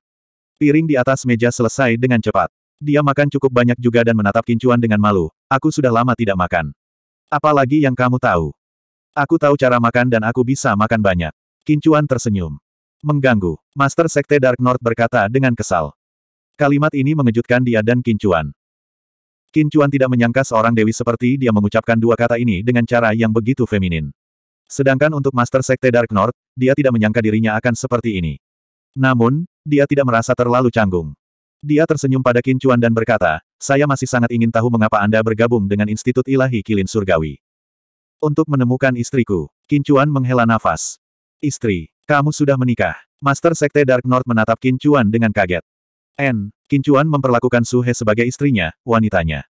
Piring di atas meja selesai dengan cepat. Dia makan cukup banyak juga dan menatap Kincuan dengan malu. Aku sudah lama tidak makan. Apalagi yang kamu tahu. Aku tahu cara makan dan aku bisa makan banyak. Kincuan tersenyum. Mengganggu. Master Sekte Dark North berkata dengan kesal. Kalimat ini mengejutkan dia dan Kincuan. Qin Chuan tidak menyangka seorang dewi seperti dia mengucapkan dua kata ini dengan cara yang begitu feminin. Sedangkan untuk Master Sekte Dark North, dia tidak menyangka dirinya akan seperti ini. Namun, dia tidak merasa terlalu canggung. Dia tersenyum pada Qin Chuan dan berkata, saya masih sangat ingin tahu mengapa Anda bergabung dengan Institut Ilahi Kilin Surgawi. Untuk menemukan istriku, Qin Chuan menghela nafas. Istri, kamu sudah menikah. Master Sekte Dark North menatap Qin Chuan dengan kaget. N. Kincuan memperlakukan Suhe sebagai istrinya, wanitanya.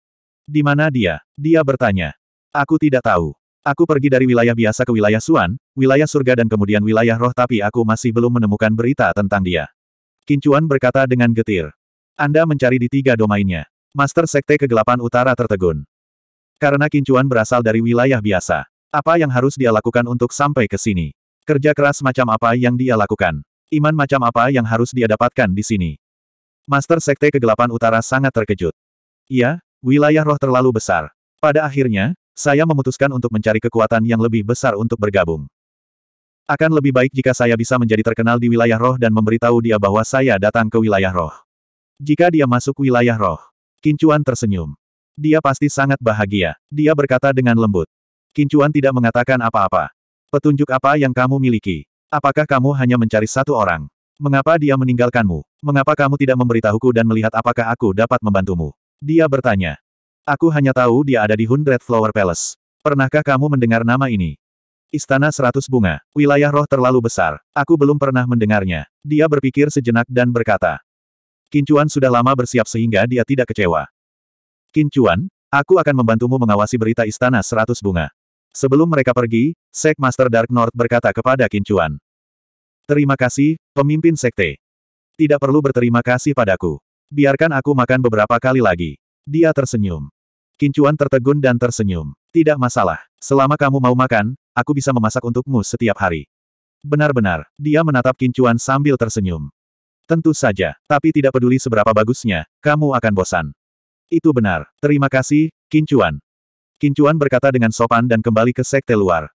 Di mana dia? Dia bertanya. Aku tidak tahu. Aku pergi dari wilayah biasa ke wilayah Suan, wilayah surga dan kemudian wilayah roh tapi aku masih belum menemukan berita tentang dia. Kincuan berkata dengan getir. Anda mencari di tiga domainnya. Master Sekte Kegelapan Utara tertegun. Karena Kincuan berasal dari wilayah biasa. Apa yang harus dia lakukan untuk sampai ke sini? Kerja keras macam apa yang dia lakukan? Iman macam apa yang harus dia dapatkan di sini? Master Sekte Kegelapan Utara sangat terkejut. Iya, wilayah roh terlalu besar. Pada akhirnya, saya memutuskan untuk mencari kekuatan yang lebih besar untuk bergabung. Akan lebih baik jika saya bisa menjadi terkenal di wilayah roh dan memberitahu dia bahwa saya datang ke wilayah roh. Jika dia masuk wilayah roh, Kincuan tersenyum. Dia pasti sangat bahagia. Dia berkata dengan lembut. Kincuan tidak mengatakan apa-apa. Petunjuk apa yang kamu miliki? Apakah kamu hanya mencari satu orang? Mengapa dia meninggalkanmu? Mengapa kamu tidak memberitahuku dan melihat apakah aku dapat membantumu? Dia bertanya. Aku hanya tahu dia ada di Hundred Flower Palace. Pernahkah kamu mendengar nama ini? Istana Seratus Bunga. Wilayah roh terlalu besar. Aku belum pernah mendengarnya. Dia berpikir sejenak dan berkata. Kincuan sudah lama bersiap sehingga dia tidak kecewa. Kincuan, aku akan membantumu mengawasi berita Istana Seratus Bunga. Sebelum mereka pergi, Sek Master Dark North berkata kepada Kincuan. Terima kasih, pemimpin sekte. Tidak perlu berterima kasih padaku. Biarkan aku makan beberapa kali lagi. Dia tersenyum. Kincuan tertegun dan tersenyum. Tidak masalah. Selama kamu mau makan, aku bisa memasak untukmu setiap hari. Benar-benar, dia menatap Kincuan sambil tersenyum. Tentu saja, tapi tidak peduli seberapa bagusnya, kamu akan bosan. Itu benar. Terima kasih, Kincuan. Kincuan berkata dengan sopan dan kembali ke sekte luar.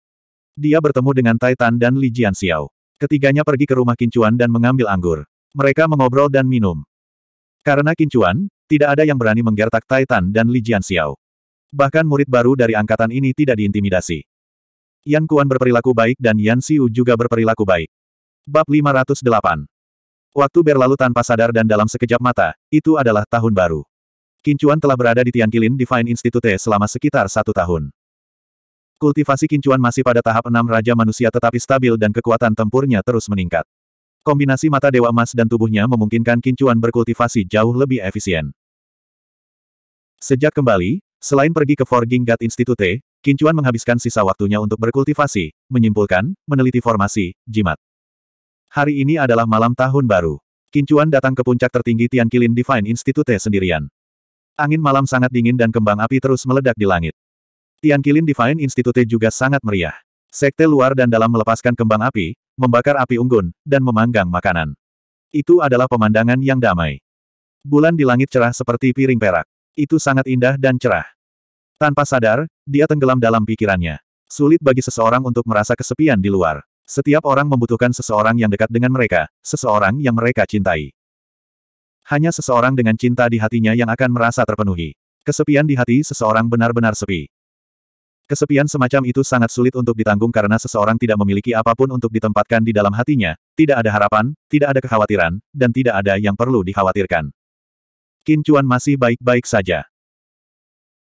Dia bertemu dengan Titan dan Li Jianxiao. Ketiganya pergi ke rumah Kincuan dan mengambil anggur. Mereka mengobrol dan minum. Karena Kincuan, tidak ada yang berani menggertak Titan dan Li Jianxiao. Bahkan murid baru dari angkatan ini tidak diintimidasi. Yan Kuan berperilaku baik dan Yan Xiu juga berperilaku baik. Bab 508 Waktu berlalu tanpa sadar dan dalam sekejap mata, itu adalah tahun baru. Kincuan telah berada di Tianqilin Divine Institute selama sekitar satu tahun. Kultivasi kincuan masih pada tahap enam Raja Manusia tetapi stabil dan kekuatan tempurnya terus meningkat. Kombinasi mata Dewa Emas dan tubuhnya memungkinkan kincuan berkultivasi jauh lebih efisien. Sejak kembali, selain pergi ke Forging God Institute, Kincuan menghabiskan sisa waktunya untuk berkultivasi, menyimpulkan, meneliti formasi, jimat. Hari ini adalah malam tahun baru. Kincuan datang ke puncak tertinggi Tianqilin Divine Institute sendirian. Angin malam sangat dingin dan kembang api terus meledak di langit. Tian Kilin Divine Institute juga sangat meriah. Sekte luar dan dalam melepaskan kembang api, membakar api unggun, dan memanggang makanan. Itu adalah pemandangan yang damai. Bulan di langit cerah seperti piring perak. Itu sangat indah dan cerah. Tanpa sadar, dia tenggelam dalam pikirannya. Sulit bagi seseorang untuk merasa kesepian di luar. Setiap orang membutuhkan seseorang yang dekat dengan mereka, seseorang yang mereka cintai. Hanya seseorang dengan cinta di hatinya yang akan merasa terpenuhi. Kesepian di hati seseorang benar-benar sepi. Kesepian semacam itu sangat sulit untuk ditanggung karena seseorang tidak memiliki apapun untuk ditempatkan di dalam hatinya, tidak ada harapan, tidak ada kekhawatiran, dan tidak ada yang perlu dikhawatirkan. Qin masih baik-baik saja.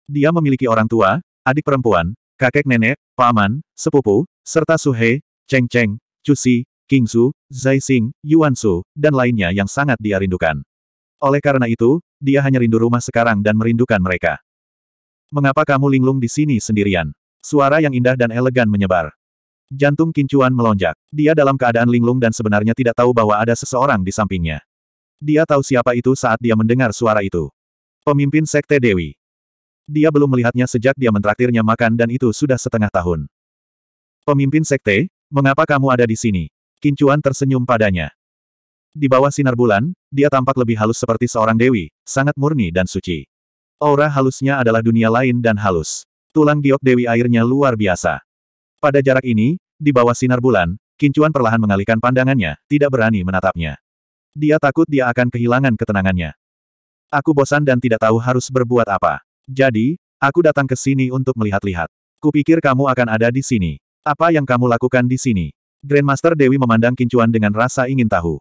Dia memiliki orang tua, adik perempuan, kakek nenek, paman, sepupu, serta Suhe, Cheng Cheng, Cusi, King Su, Zai Xing, Yuan Su, dan lainnya yang sangat dia rindukan. Oleh karena itu, dia hanya rindu rumah sekarang dan merindukan mereka. Mengapa kamu linglung di sini sendirian? Suara yang indah dan elegan menyebar. Jantung Kincuan melonjak. Dia dalam keadaan linglung dan sebenarnya tidak tahu bahwa ada seseorang di sampingnya. Dia tahu siapa itu saat dia mendengar suara itu. Pemimpin Sekte Dewi. Dia belum melihatnya sejak dia mentraktirnya makan dan itu sudah setengah tahun. Pemimpin Sekte, mengapa kamu ada di sini? Kincuan tersenyum padanya. Di bawah sinar bulan, dia tampak lebih halus seperti seorang dewi, sangat murni dan suci. Aura halusnya adalah dunia lain dan halus. Tulang giok Dewi airnya luar biasa. Pada jarak ini, di bawah sinar bulan, Kincuan perlahan mengalihkan pandangannya, tidak berani menatapnya. Dia takut dia akan kehilangan ketenangannya. Aku bosan dan tidak tahu harus berbuat apa. Jadi, aku datang ke sini untuk melihat-lihat. Kupikir kamu akan ada di sini. Apa yang kamu lakukan di sini? Grandmaster Dewi memandang Kincuan dengan rasa ingin tahu.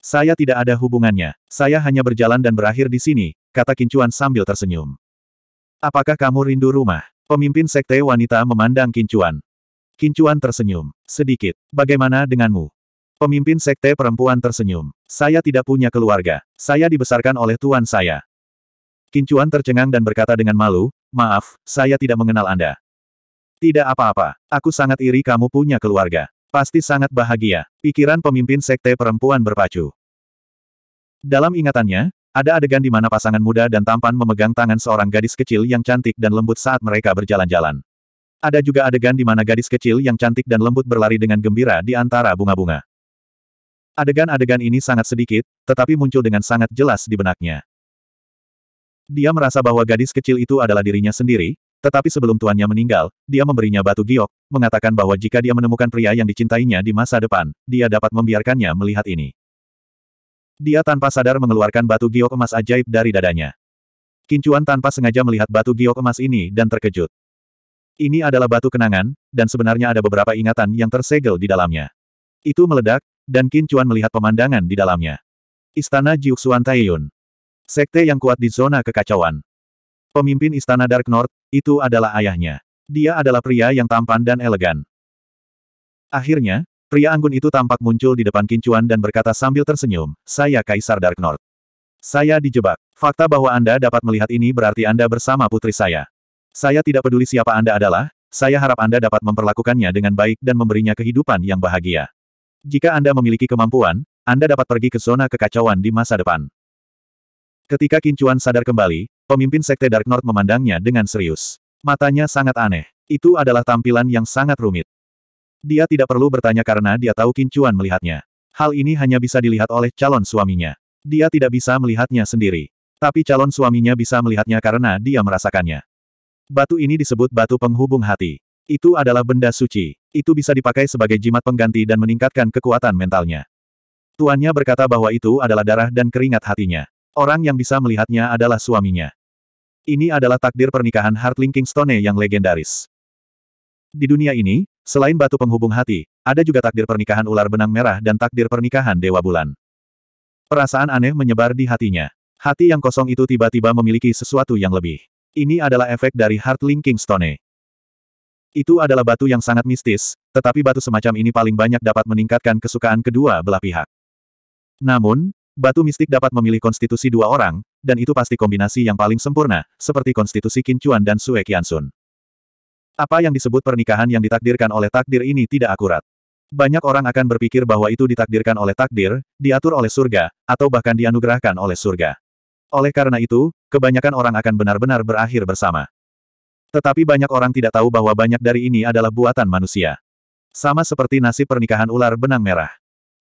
Saya tidak ada hubungannya. Saya hanya berjalan dan berakhir di sini, kata Kincuan sambil tersenyum. Apakah kamu rindu rumah? Pemimpin sekte wanita memandang Kincuan. Kincuan tersenyum. Sedikit. Bagaimana denganmu? Pemimpin sekte perempuan tersenyum. Saya tidak punya keluarga. Saya dibesarkan oleh tuan saya. Kincuan tercengang dan berkata dengan malu, maaf, saya tidak mengenal Anda. Tidak apa-apa. Aku sangat iri kamu punya keluarga. Pasti sangat bahagia. Pikiran pemimpin sekte perempuan berpacu. Dalam ingatannya, ada adegan di mana pasangan muda dan tampan memegang tangan seorang gadis kecil yang cantik dan lembut saat mereka berjalan-jalan. Ada juga adegan di mana gadis kecil yang cantik dan lembut berlari dengan gembira di antara bunga-bunga. Adegan-adegan ini sangat sedikit, tetapi muncul dengan sangat jelas di benaknya. Dia merasa bahwa gadis kecil itu adalah dirinya sendiri, tetapi sebelum tuannya meninggal, dia memberinya batu giok, mengatakan bahwa jika dia menemukan pria yang dicintainya di masa depan, dia dapat membiarkannya melihat ini. Dia tanpa sadar mengeluarkan batu giok emas ajaib dari dadanya. Kincuan tanpa sengaja melihat batu giok emas ini dan terkejut. Ini adalah batu kenangan, dan sebenarnya ada beberapa ingatan yang tersegel di dalamnya. Itu meledak, dan Kincuan melihat pemandangan di dalamnya. Istana Jiuxuan Taiyun. Sekte yang kuat di zona kekacauan. Pemimpin Istana Dark North, itu adalah ayahnya. Dia adalah pria yang tampan dan elegan. Akhirnya, Pria anggun itu tampak muncul di depan Kincuan dan berkata sambil tersenyum, saya Kaisar Dark North. Saya dijebak. Fakta bahwa Anda dapat melihat ini berarti Anda bersama putri saya. Saya tidak peduli siapa Anda adalah, saya harap Anda dapat memperlakukannya dengan baik dan memberinya kehidupan yang bahagia. Jika Anda memiliki kemampuan, Anda dapat pergi ke zona kekacauan di masa depan. Ketika Kincuan sadar kembali, pemimpin Sekte Dark North memandangnya dengan serius. Matanya sangat aneh. Itu adalah tampilan yang sangat rumit. Dia tidak perlu bertanya karena dia tahu Kincuan melihatnya. Hal ini hanya bisa dilihat oleh calon suaminya. Dia tidak bisa melihatnya sendiri. Tapi calon suaminya bisa melihatnya karena dia merasakannya. Batu ini disebut batu penghubung hati. Itu adalah benda suci. Itu bisa dipakai sebagai jimat pengganti dan meningkatkan kekuatan mentalnya. Tuannya berkata bahwa itu adalah darah dan keringat hatinya. Orang yang bisa melihatnya adalah suaminya. Ini adalah takdir pernikahan Heartling Kingstone yang legendaris. Di dunia ini, Selain batu penghubung hati, ada juga takdir pernikahan ular benang merah dan takdir pernikahan Dewa Bulan. Perasaan aneh menyebar di hatinya. Hati yang kosong itu tiba-tiba memiliki sesuatu yang lebih. Ini adalah efek dari Heart linking stone. Itu adalah batu yang sangat mistis, tetapi batu semacam ini paling banyak dapat meningkatkan kesukaan kedua belah pihak. Namun, batu mistik dapat memilih konstitusi dua orang, dan itu pasti kombinasi yang paling sempurna, seperti konstitusi Kincuan dan Sue Kiansun. Apa yang disebut pernikahan yang ditakdirkan oleh takdir ini tidak akurat. Banyak orang akan berpikir bahwa itu ditakdirkan oleh takdir, diatur oleh surga, atau bahkan dianugerahkan oleh surga. Oleh karena itu, kebanyakan orang akan benar-benar berakhir bersama. Tetapi banyak orang tidak tahu bahwa banyak dari ini adalah buatan manusia. Sama seperti nasib pernikahan ular benang merah.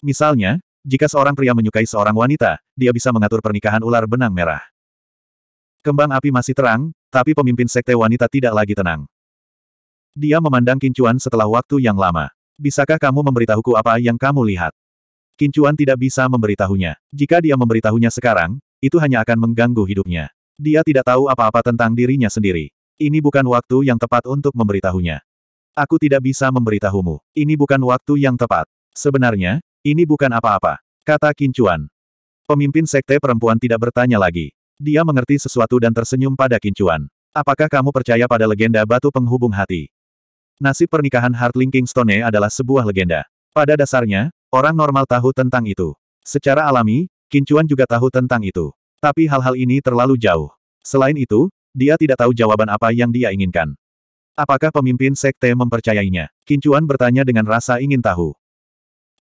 Misalnya, jika seorang pria menyukai seorang wanita, dia bisa mengatur pernikahan ular benang merah. Kembang api masih terang, tapi pemimpin sekte wanita tidak lagi tenang. Dia memandang Kincuan setelah waktu yang lama. Bisakah kamu memberitahuku apa yang kamu lihat? Kincuan tidak bisa memberitahunya. Jika dia memberitahunya sekarang, itu hanya akan mengganggu hidupnya. Dia tidak tahu apa-apa tentang dirinya sendiri. Ini bukan waktu yang tepat untuk memberitahunya. Aku tidak bisa memberitahumu. Ini bukan waktu yang tepat. Sebenarnya, ini bukan apa-apa, kata Kincuan. Pemimpin sekte perempuan tidak bertanya lagi. Dia mengerti sesuatu dan tersenyum pada Kincuan. Apakah kamu percaya pada legenda batu penghubung hati? Nasib pernikahan Hartling Kingstone adalah sebuah legenda. Pada dasarnya, orang normal tahu tentang itu. Secara alami, Kincuan juga tahu tentang itu. Tapi hal-hal ini terlalu jauh. Selain itu, dia tidak tahu jawaban apa yang dia inginkan. Apakah pemimpin sekte mempercayainya? Kincuan bertanya dengan rasa ingin tahu.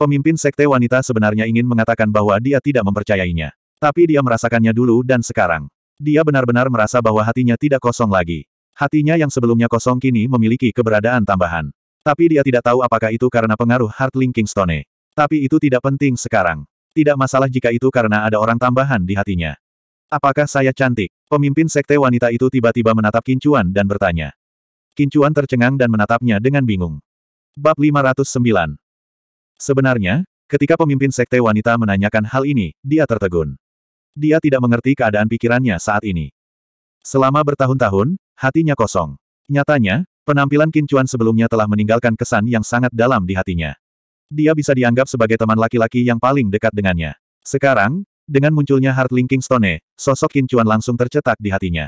Pemimpin sekte wanita sebenarnya ingin mengatakan bahwa dia tidak mempercayainya. Tapi dia merasakannya dulu dan sekarang. Dia benar-benar merasa bahwa hatinya tidak kosong lagi. Hatinya yang sebelumnya kosong kini memiliki keberadaan tambahan. Tapi dia tidak tahu apakah itu karena pengaruh Heartling Kingstone. Tapi itu tidak penting sekarang. Tidak masalah jika itu karena ada orang tambahan di hatinya. Apakah saya cantik? Pemimpin sekte wanita itu tiba-tiba menatap Kincuan dan bertanya. Kincuan tercengang dan menatapnya dengan bingung. Bab 509 Sebenarnya, ketika pemimpin sekte wanita menanyakan hal ini, dia tertegun. Dia tidak mengerti keadaan pikirannya saat ini. Selama bertahun-tahun, hatinya kosong. Nyatanya, penampilan Kincuan sebelumnya telah meninggalkan kesan yang sangat dalam di hatinya. Dia bisa dianggap sebagai teman laki-laki yang paling dekat dengannya. Sekarang, dengan munculnya Heart Linking Stone, sosok Kincuan langsung tercetak di hatinya.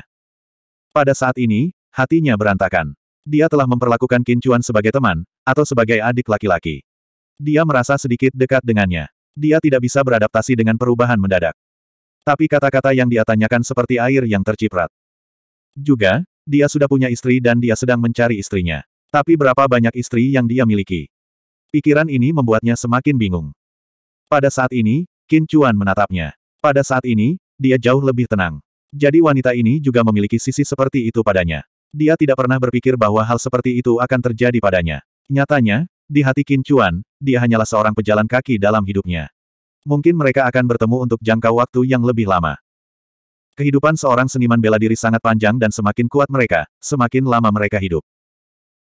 Pada saat ini, hatinya berantakan. Dia telah memperlakukan Kincuan sebagai teman, atau sebagai adik laki-laki. Dia merasa sedikit dekat dengannya. Dia tidak bisa beradaptasi dengan perubahan mendadak. Tapi kata-kata yang dia tanyakan seperti air yang terciprat. Juga, dia sudah punya istri dan dia sedang mencari istrinya. Tapi berapa banyak istri yang dia miliki? Pikiran ini membuatnya semakin bingung. Pada saat ini, Qin Chuan menatapnya. Pada saat ini, dia jauh lebih tenang. Jadi wanita ini juga memiliki sisi seperti itu padanya. Dia tidak pernah berpikir bahwa hal seperti itu akan terjadi padanya. Nyatanya, di hati Qin Chuan, dia hanyalah seorang pejalan kaki dalam hidupnya. Mungkin mereka akan bertemu untuk jangka waktu yang lebih lama. Kehidupan seorang seniman bela diri sangat panjang dan semakin kuat mereka, semakin lama mereka hidup.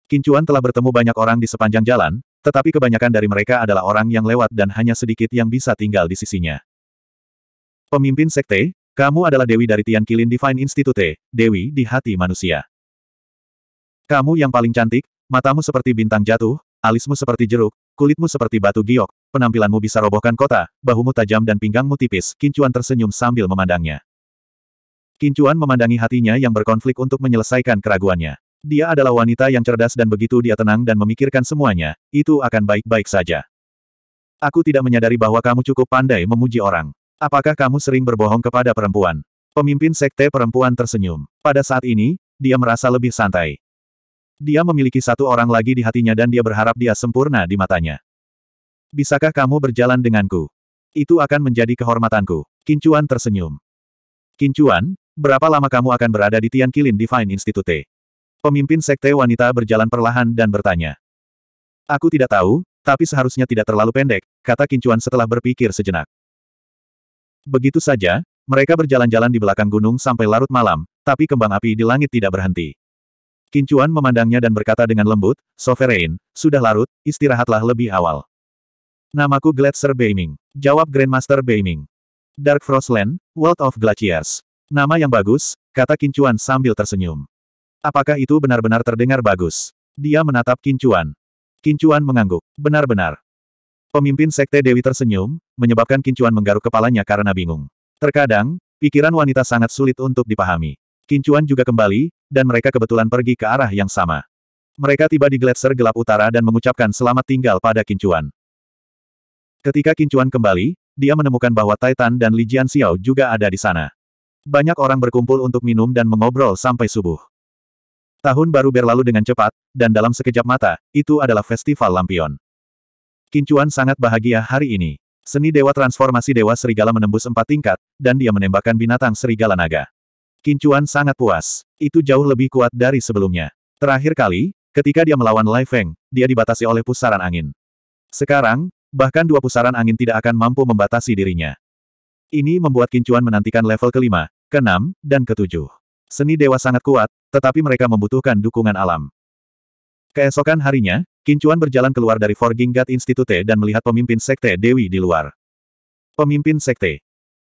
Kincuan telah bertemu banyak orang di sepanjang jalan, tetapi kebanyakan dari mereka adalah orang yang lewat dan hanya sedikit yang bisa tinggal di sisinya. Pemimpin Sekte, kamu adalah Dewi dari Tian Kilin Divine Institute, Dewi di hati manusia. Kamu yang paling cantik, matamu seperti bintang jatuh, alismu seperti jeruk, kulitmu seperti batu giok, penampilanmu bisa robohkan kota, bahumu tajam dan pinggangmu tipis, Kincuan tersenyum sambil memandangnya. Kincuan memandangi hatinya yang berkonflik untuk menyelesaikan keraguannya. Dia adalah wanita yang cerdas dan begitu dia tenang dan memikirkan semuanya, itu akan baik-baik saja. Aku tidak menyadari bahwa kamu cukup pandai memuji orang. Apakah kamu sering berbohong kepada perempuan? Pemimpin sekte perempuan tersenyum. Pada saat ini, dia merasa lebih santai. Dia memiliki satu orang lagi di hatinya dan dia berharap dia sempurna di matanya. Bisakah kamu berjalan denganku? Itu akan menjadi kehormatanku. Kincuan tersenyum. Kincuan, Berapa lama kamu akan berada di Tian Kilin Divine Institute? Pemimpin sekte wanita berjalan perlahan dan bertanya. Aku tidak tahu, tapi seharusnya tidak terlalu pendek, kata Kincuan setelah berpikir sejenak. Begitu saja, mereka berjalan-jalan di belakang gunung sampai larut malam, tapi kembang api di langit tidak berhenti. Kincuan memandangnya dan berkata dengan lembut, Sovereign, sudah larut, istirahatlah lebih awal. Namaku Gletser Beiming. Jawab Grandmaster Beiming. Dark Frostland, World of Glaciers. Nama yang bagus, kata Kincuan sambil tersenyum. Apakah itu benar-benar terdengar bagus? Dia menatap Kincuan. Kincuan mengangguk. Benar-benar. Pemimpin Sekte Dewi tersenyum, menyebabkan Kincuan menggaruk kepalanya karena bingung. Terkadang, pikiran wanita sangat sulit untuk dipahami. Kincuan juga kembali, dan mereka kebetulan pergi ke arah yang sama. Mereka tiba di gletser gelap utara dan mengucapkan selamat tinggal pada Kincuan. Ketika Kincuan kembali, dia menemukan bahwa Titan dan Li Jian Xiao juga ada di sana. Banyak orang berkumpul untuk minum dan mengobrol sampai subuh. Tahun baru berlalu dengan cepat, dan dalam sekejap mata, itu adalah festival lampion. Kincuan sangat bahagia hari ini. Seni Dewa Transformasi Dewa Serigala menembus empat tingkat, dan dia menembakkan binatang Serigala Naga. Kincuan sangat puas. Itu jauh lebih kuat dari sebelumnya. Terakhir kali, ketika dia melawan Lai Feng, dia dibatasi oleh pusaran angin. Sekarang, bahkan dua pusaran angin tidak akan mampu membatasi dirinya. Ini membuat Kincuan menantikan level kelima, keenam, dan ketujuh. Seni dewa sangat kuat, tetapi mereka membutuhkan dukungan alam. Keesokan harinya, Kincuan berjalan keluar dari Forging God Institute dan melihat pemimpin Sekte Dewi di luar. Pemimpin Sekte.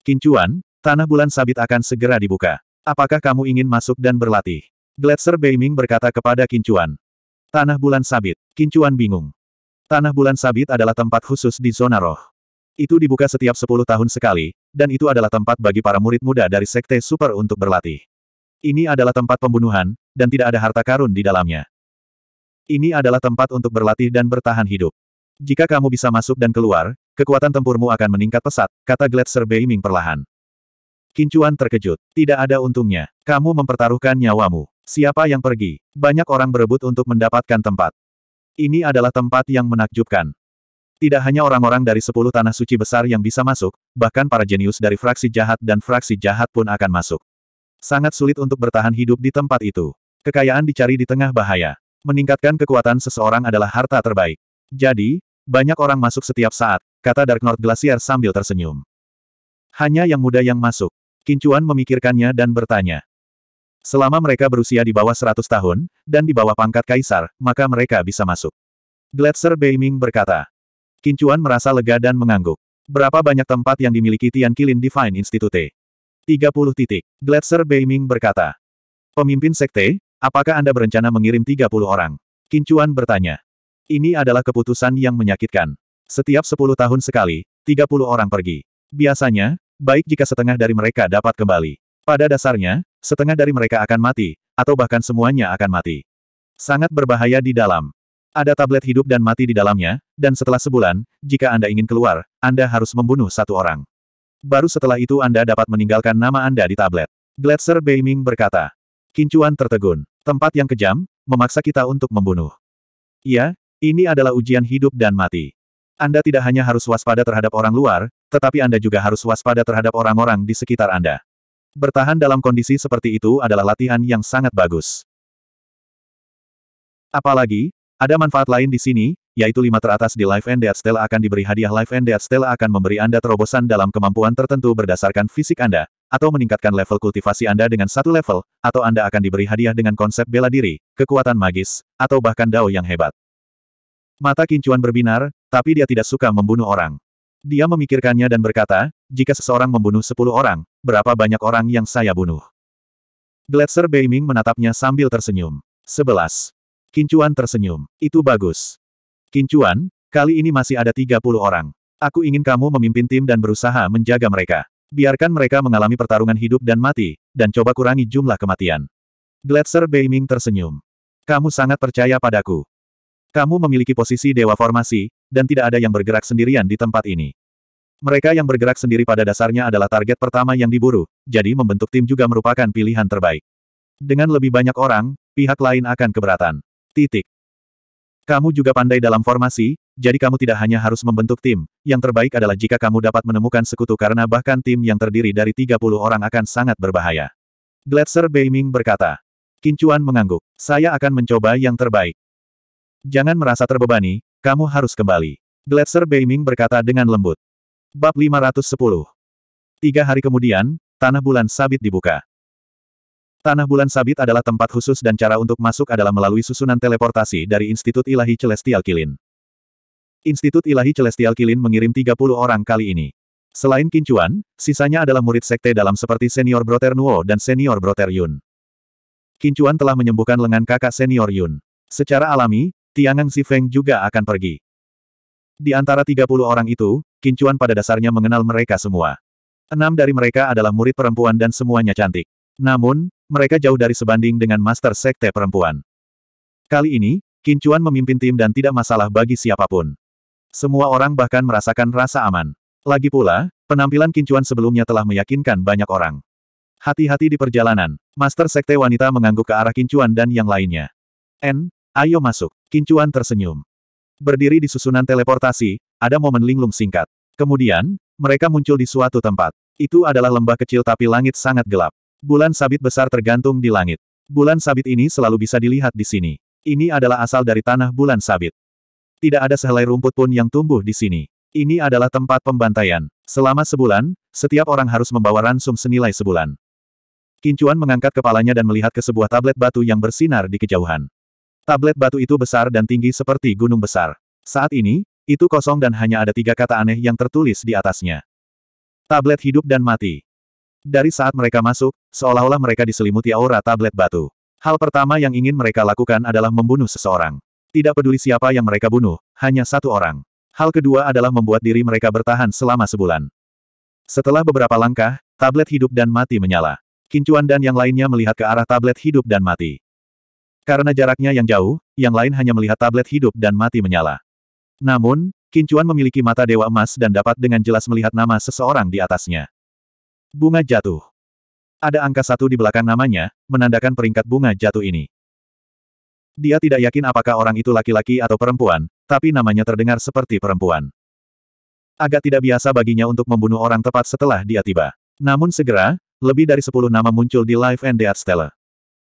Kincuan, tanah bulan sabit akan segera dibuka. Apakah kamu ingin masuk dan berlatih? Gletser Beiming berkata kepada Kincuan. Tanah bulan sabit. Kincuan bingung. Tanah bulan sabit adalah tempat khusus di zona roh. Itu dibuka setiap 10 tahun sekali, dan itu adalah tempat bagi para murid muda dari Sekte Super untuk berlatih. Ini adalah tempat pembunuhan, dan tidak ada harta karun di dalamnya. Ini adalah tempat untuk berlatih dan bertahan hidup. Jika kamu bisa masuk dan keluar, kekuatan tempurmu akan meningkat pesat, kata Gletser Beiming perlahan. Kincuan terkejut. Tidak ada untungnya. Kamu mempertaruhkan nyawamu. Siapa yang pergi? Banyak orang berebut untuk mendapatkan tempat. Ini adalah tempat yang menakjubkan. Tidak hanya orang-orang dari sepuluh tanah suci besar yang bisa masuk, bahkan para jenius dari fraksi jahat dan fraksi jahat pun akan masuk. Sangat sulit untuk bertahan hidup di tempat itu. Kekayaan dicari di tengah bahaya. Meningkatkan kekuatan seseorang adalah harta terbaik. Jadi, banyak orang masuk setiap saat, kata Dark North Glacier sambil tersenyum. Hanya yang muda yang masuk. Kincuan memikirkannya dan bertanya. Selama mereka berusia di bawah 100 tahun, dan di bawah pangkat kaisar, maka mereka bisa masuk. Gletser Beiming berkata, Kincuan merasa lega dan mengangguk. Berapa banyak tempat yang dimiliki Tian Kilin Divine Institute? 30 titik. Gletser Beiming berkata. Pemimpin sekte, apakah Anda berencana mengirim 30 orang? Kincuan bertanya. Ini adalah keputusan yang menyakitkan. Setiap 10 tahun sekali, 30 orang pergi. Biasanya, baik jika setengah dari mereka dapat kembali. Pada dasarnya, setengah dari mereka akan mati, atau bahkan semuanya akan mati. Sangat berbahaya di dalam. Ada tablet hidup dan mati di dalamnya, dan setelah sebulan, jika Anda ingin keluar, Anda harus membunuh satu orang. Baru setelah itu Anda dapat meninggalkan nama Anda di tablet. Gletser Beiming berkata. Kincuan tertegun. Tempat yang kejam, memaksa kita untuk membunuh. Ya, ini adalah ujian hidup dan mati. Anda tidak hanya harus waspada terhadap orang luar, tetapi Anda juga harus waspada terhadap orang-orang di sekitar Anda. Bertahan dalam kondisi seperti itu adalah latihan yang sangat bagus. Apalagi, ada manfaat lain di sini, yaitu lima teratas di Life and Death Stella akan diberi hadiah Life and Death Stella akan memberi Anda terobosan dalam kemampuan tertentu berdasarkan fisik Anda, atau meningkatkan level kultivasi Anda dengan satu level, atau Anda akan diberi hadiah dengan konsep bela diri, kekuatan magis, atau bahkan dao yang hebat. Mata kincuan berbinar, tapi dia tidak suka membunuh orang. Dia memikirkannya dan berkata, jika seseorang membunuh sepuluh orang, berapa banyak orang yang saya bunuh? Gletser Beiming menatapnya sambil tersenyum. Sebelas. Kincuan tersenyum. Itu bagus. Kincuan, kali ini masih ada 30 orang. Aku ingin kamu memimpin tim dan berusaha menjaga mereka. Biarkan mereka mengalami pertarungan hidup dan mati, dan coba kurangi jumlah kematian. Gletser Beiming tersenyum. Kamu sangat percaya padaku. Kamu memiliki posisi dewa formasi, dan tidak ada yang bergerak sendirian di tempat ini. Mereka yang bergerak sendiri pada dasarnya adalah target pertama yang diburu, jadi membentuk tim juga merupakan pilihan terbaik. Dengan lebih banyak orang, pihak lain akan keberatan. Titik. Kamu juga pandai dalam formasi, jadi kamu tidak hanya harus membentuk tim, yang terbaik adalah jika kamu dapat menemukan sekutu karena bahkan tim yang terdiri dari 30 orang akan sangat berbahaya. Gletser Beiming berkata. Kincuan mengangguk. Saya akan mencoba yang terbaik. Jangan merasa terbebani, kamu harus kembali. Gletser Beiming berkata dengan lembut. Bab 510. Tiga hari kemudian, tanah bulan sabit dibuka. Tanah bulan sabit adalah tempat khusus dan cara untuk masuk adalah melalui susunan teleportasi dari Institut Ilahi Celestial Kilin. Institut Ilahi Celestial Kilin mengirim 30 orang kali ini. Selain Kincuan, sisanya adalah murid sekte dalam seperti senior Broter Nuo dan senior Broter Yun. Kincuan telah menyembuhkan lengan kakak senior Yun. Secara alami, Tiangang Si Feng juga akan pergi. Di antara 30 orang itu, Kincuan pada dasarnya mengenal mereka semua. Enam dari mereka adalah murid perempuan dan semuanya cantik. Namun, mereka jauh dari sebanding dengan Master Sekte Perempuan. Kali ini, Kincuan memimpin tim dan tidak masalah bagi siapapun. Semua orang bahkan merasakan rasa aman. Lagi pula, penampilan Kincuan sebelumnya telah meyakinkan banyak orang. Hati-hati di perjalanan, Master Sekte Wanita mengangguk ke arah Kincuan dan yang lainnya. N, ayo masuk. Kincuan tersenyum. Berdiri di susunan teleportasi, ada momen linglung singkat. Kemudian, mereka muncul di suatu tempat. Itu adalah lembah kecil tapi langit sangat gelap. Bulan sabit besar tergantung di langit. Bulan sabit ini selalu bisa dilihat di sini. Ini adalah asal dari tanah bulan sabit. Tidak ada sehelai rumput pun yang tumbuh di sini. Ini adalah tempat pembantaian. Selama sebulan, setiap orang harus membawa ransum senilai sebulan. Kincuan mengangkat kepalanya dan melihat ke sebuah tablet batu yang bersinar di kejauhan. Tablet batu itu besar dan tinggi seperti gunung besar. Saat ini, itu kosong dan hanya ada tiga kata aneh yang tertulis di atasnya. Tablet hidup dan mati. Dari saat mereka masuk, seolah-olah mereka diselimuti aura tablet batu. Hal pertama yang ingin mereka lakukan adalah membunuh seseorang. Tidak peduli siapa yang mereka bunuh, hanya satu orang. Hal kedua adalah membuat diri mereka bertahan selama sebulan. Setelah beberapa langkah, tablet hidup dan mati menyala. Kincuan dan yang lainnya melihat ke arah tablet hidup dan mati. Karena jaraknya yang jauh, yang lain hanya melihat tablet hidup dan mati menyala. Namun, Kincuan memiliki mata dewa emas dan dapat dengan jelas melihat nama seseorang di atasnya. Bunga jatuh. Ada angka satu di belakang namanya, menandakan peringkat bunga jatuh ini. Dia tidak yakin apakah orang itu laki-laki atau perempuan, tapi namanya terdengar seperti perempuan. Agak tidak biasa baginya untuk membunuh orang tepat setelah dia tiba. Namun segera, lebih dari sepuluh nama muncul di Life and Death stella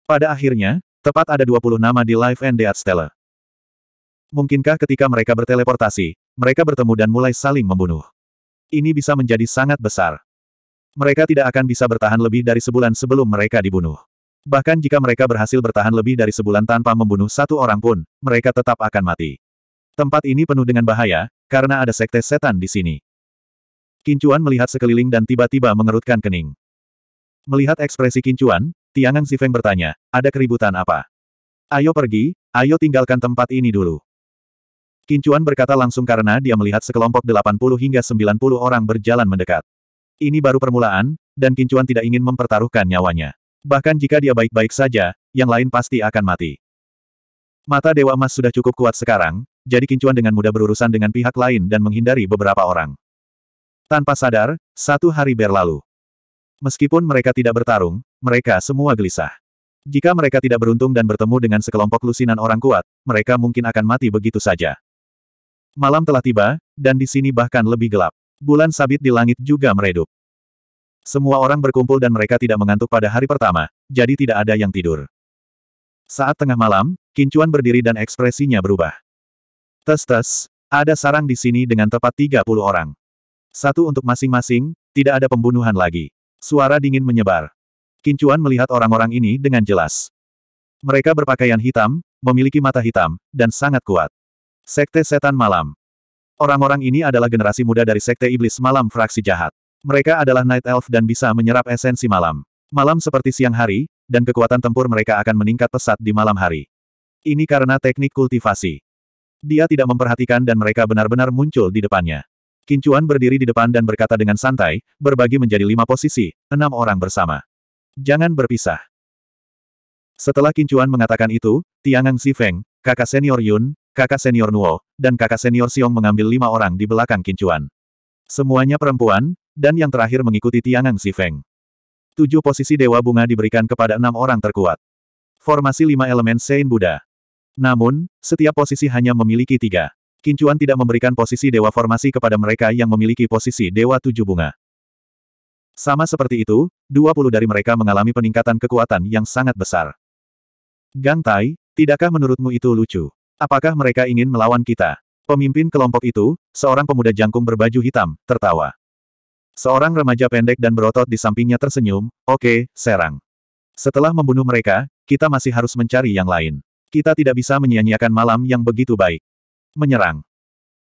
Pada akhirnya, tepat ada dua puluh nama di Life and Death stella Mungkinkah ketika mereka berteleportasi, mereka bertemu dan mulai saling membunuh? Ini bisa menjadi sangat besar. Mereka tidak akan bisa bertahan lebih dari sebulan sebelum mereka dibunuh. Bahkan jika mereka berhasil bertahan lebih dari sebulan tanpa membunuh satu orang pun, mereka tetap akan mati. Tempat ini penuh dengan bahaya, karena ada sekte setan di sini. Kincuan melihat sekeliling dan tiba-tiba mengerutkan kening. Melihat ekspresi Kincuan, Tiangang Zifeng bertanya, ada keributan apa? Ayo pergi, ayo tinggalkan tempat ini dulu. Kincuan berkata langsung karena dia melihat sekelompok 80 hingga 90 orang berjalan mendekat. Ini baru permulaan, dan Kincuan tidak ingin mempertaruhkan nyawanya. Bahkan jika dia baik-baik saja, yang lain pasti akan mati. Mata Dewa Emas sudah cukup kuat sekarang, jadi Kincuan dengan mudah berurusan dengan pihak lain dan menghindari beberapa orang. Tanpa sadar, satu hari berlalu. Meskipun mereka tidak bertarung, mereka semua gelisah. Jika mereka tidak beruntung dan bertemu dengan sekelompok lusinan orang kuat, mereka mungkin akan mati begitu saja. Malam telah tiba, dan di sini bahkan lebih gelap bulan sabit di langit juga meredup. Semua orang berkumpul dan mereka tidak mengantuk pada hari pertama, jadi tidak ada yang tidur. Saat tengah malam, Kincuan berdiri dan ekspresinya berubah. Tes-tes, ada sarang di sini dengan tepat 30 orang. Satu untuk masing-masing, tidak ada pembunuhan lagi. Suara dingin menyebar. Kincuan melihat orang-orang ini dengan jelas. Mereka berpakaian hitam, memiliki mata hitam, dan sangat kuat. Sekte Setan Malam Orang-orang ini adalah generasi muda dari Sekte Iblis Malam Fraksi Jahat. Mereka adalah Night Elf dan bisa menyerap esensi malam. Malam seperti siang hari, dan kekuatan tempur mereka akan meningkat pesat di malam hari. Ini karena teknik kultivasi. Dia tidak memperhatikan dan mereka benar-benar muncul di depannya. Kincuan berdiri di depan dan berkata dengan santai, berbagi menjadi lima posisi, enam orang bersama. Jangan berpisah. Setelah Kincuan mengatakan itu, Tiangang Sifeng, kakak senior Yun, kakak senior Nuo, dan kakak senior Siong mengambil lima orang di belakang Kincuan. Semuanya perempuan, dan yang terakhir mengikuti Tiangang Sifeng. Tujuh posisi Dewa Bunga diberikan kepada enam orang terkuat. Formasi lima elemen Sein Buddha. Namun, setiap posisi hanya memiliki tiga. Kincuan tidak memberikan posisi Dewa Formasi kepada mereka yang memiliki posisi Dewa Tujuh Bunga. Sama seperti itu, 20 dari mereka mengalami peningkatan kekuatan yang sangat besar. Gang Tai, tidakkah menurutmu itu lucu? Apakah mereka ingin melawan kita? Pemimpin kelompok itu, seorang pemuda jangkung berbaju hitam, tertawa. Seorang remaja pendek dan berotot di sampingnya tersenyum, oke, okay, serang. Setelah membunuh mereka, kita masih harus mencari yang lain. Kita tidak bisa menyia-nyiakan malam yang begitu baik. Menyerang.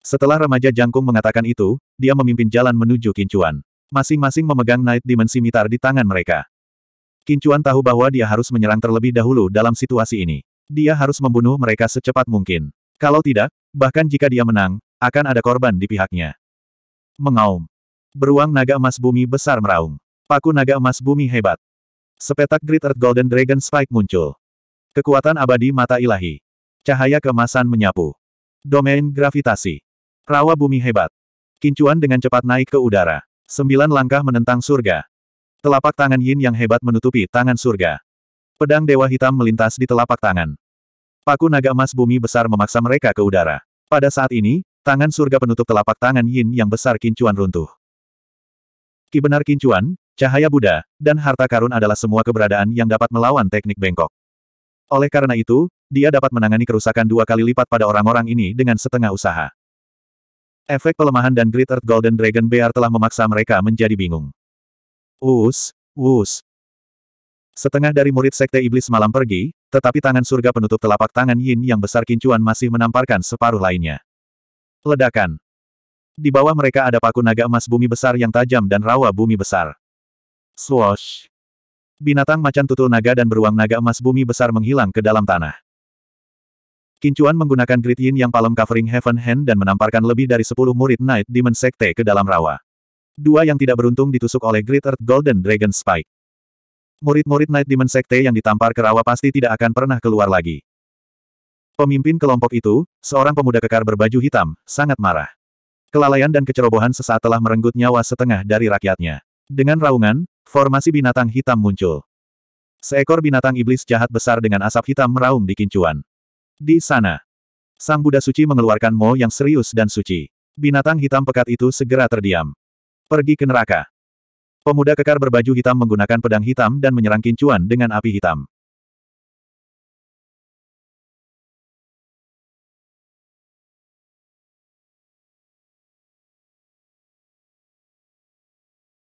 Setelah remaja jangkung mengatakan itu, dia memimpin jalan menuju kincuan. Masing-masing memegang Night Dimensi Mitar di tangan mereka. Kincuan tahu bahwa dia harus menyerang terlebih dahulu dalam situasi ini. Dia harus membunuh mereka secepat mungkin. Kalau tidak, bahkan jika dia menang, akan ada korban di pihaknya. Mengaum. Beruang naga emas bumi besar meraung. Paku naga emas bumi hebat. Sepetak Great Earth Golden Dragon Spike muncul. Kekuatan abadi mata ilahi. Cahaya kemasan menyapu. Domain gravitasi. Rawa bumi hebat. Kincuan dengan cepat naik ke udara. Sembilan langkah menentang surga. Telapak tangan Yin yang hebat menutupi tangan surga. Pedang Dewa Hitam melintas di telapak tangan. Paku naga emas bumi besar memaksa mereka ke udara. Pada saat ini, tangan surga penutup telapak tangan Yin yang besar kincuan runtuh. Ki benar kincuan, cahaya Buddha, dan harta karun adalah semua keberadaan yang dapat melawan teknik bengkok. Oleh karena itu, dia dapat menangani kerusakan dua kali lipat pada orang-orang ini dengan setengah usaha. Efek pelemahan dan Great Earth Golden Dragon Bear telah memaksa mereka menjadi bingung. Wus, wus, Setengah dari murid sekte iblis malam pergi, tetapi tangan surga penutup telapak tangan Yin yang besar kincuan masih menamparkan separuh lainnya. Ledakan. Di bawah mereka ada paku naga emas bumi besar yang tajam dan rawa bumi besar. Swosh. Binatang macan tutul naga dan beruang naga emas bumi besar menghilang ke dalam tanah. Kincuan menggunakan grid Yin yang palem covering Heaven Hand dan menamparkan lebih dari 10 murid Night Demon Sekte ke dalam rawa. Dua yang tidak beruntung ditusuk oleh Great Earth Golden Dragon Spike. Murid-murid Night Demon Sekte yang ditampar kerawa pasti tidak akan pernah keluar lagi. Pemimpin kelompok itu, seorang pemuda kekar berbaju hitam, sangat marah. Kelalaian dan kecerobohan sesaat telah merenggut nyawa setengah dari rakyatnya. Dengan raungan, formasi binatang hitam muncul. Seekor binatang iblis jahat besar dengan asap hitam meraung di kincuan. Di sana, Sang Buddha Suci mengeluarkan mo yang serius dan suci. Binatang hitam pekat itu segera terdiam. Pergi ke neraka. Pemuda kekar berbaju hitam menggunakan pedang hitam dan menyerang Kincuan dengan api hitam.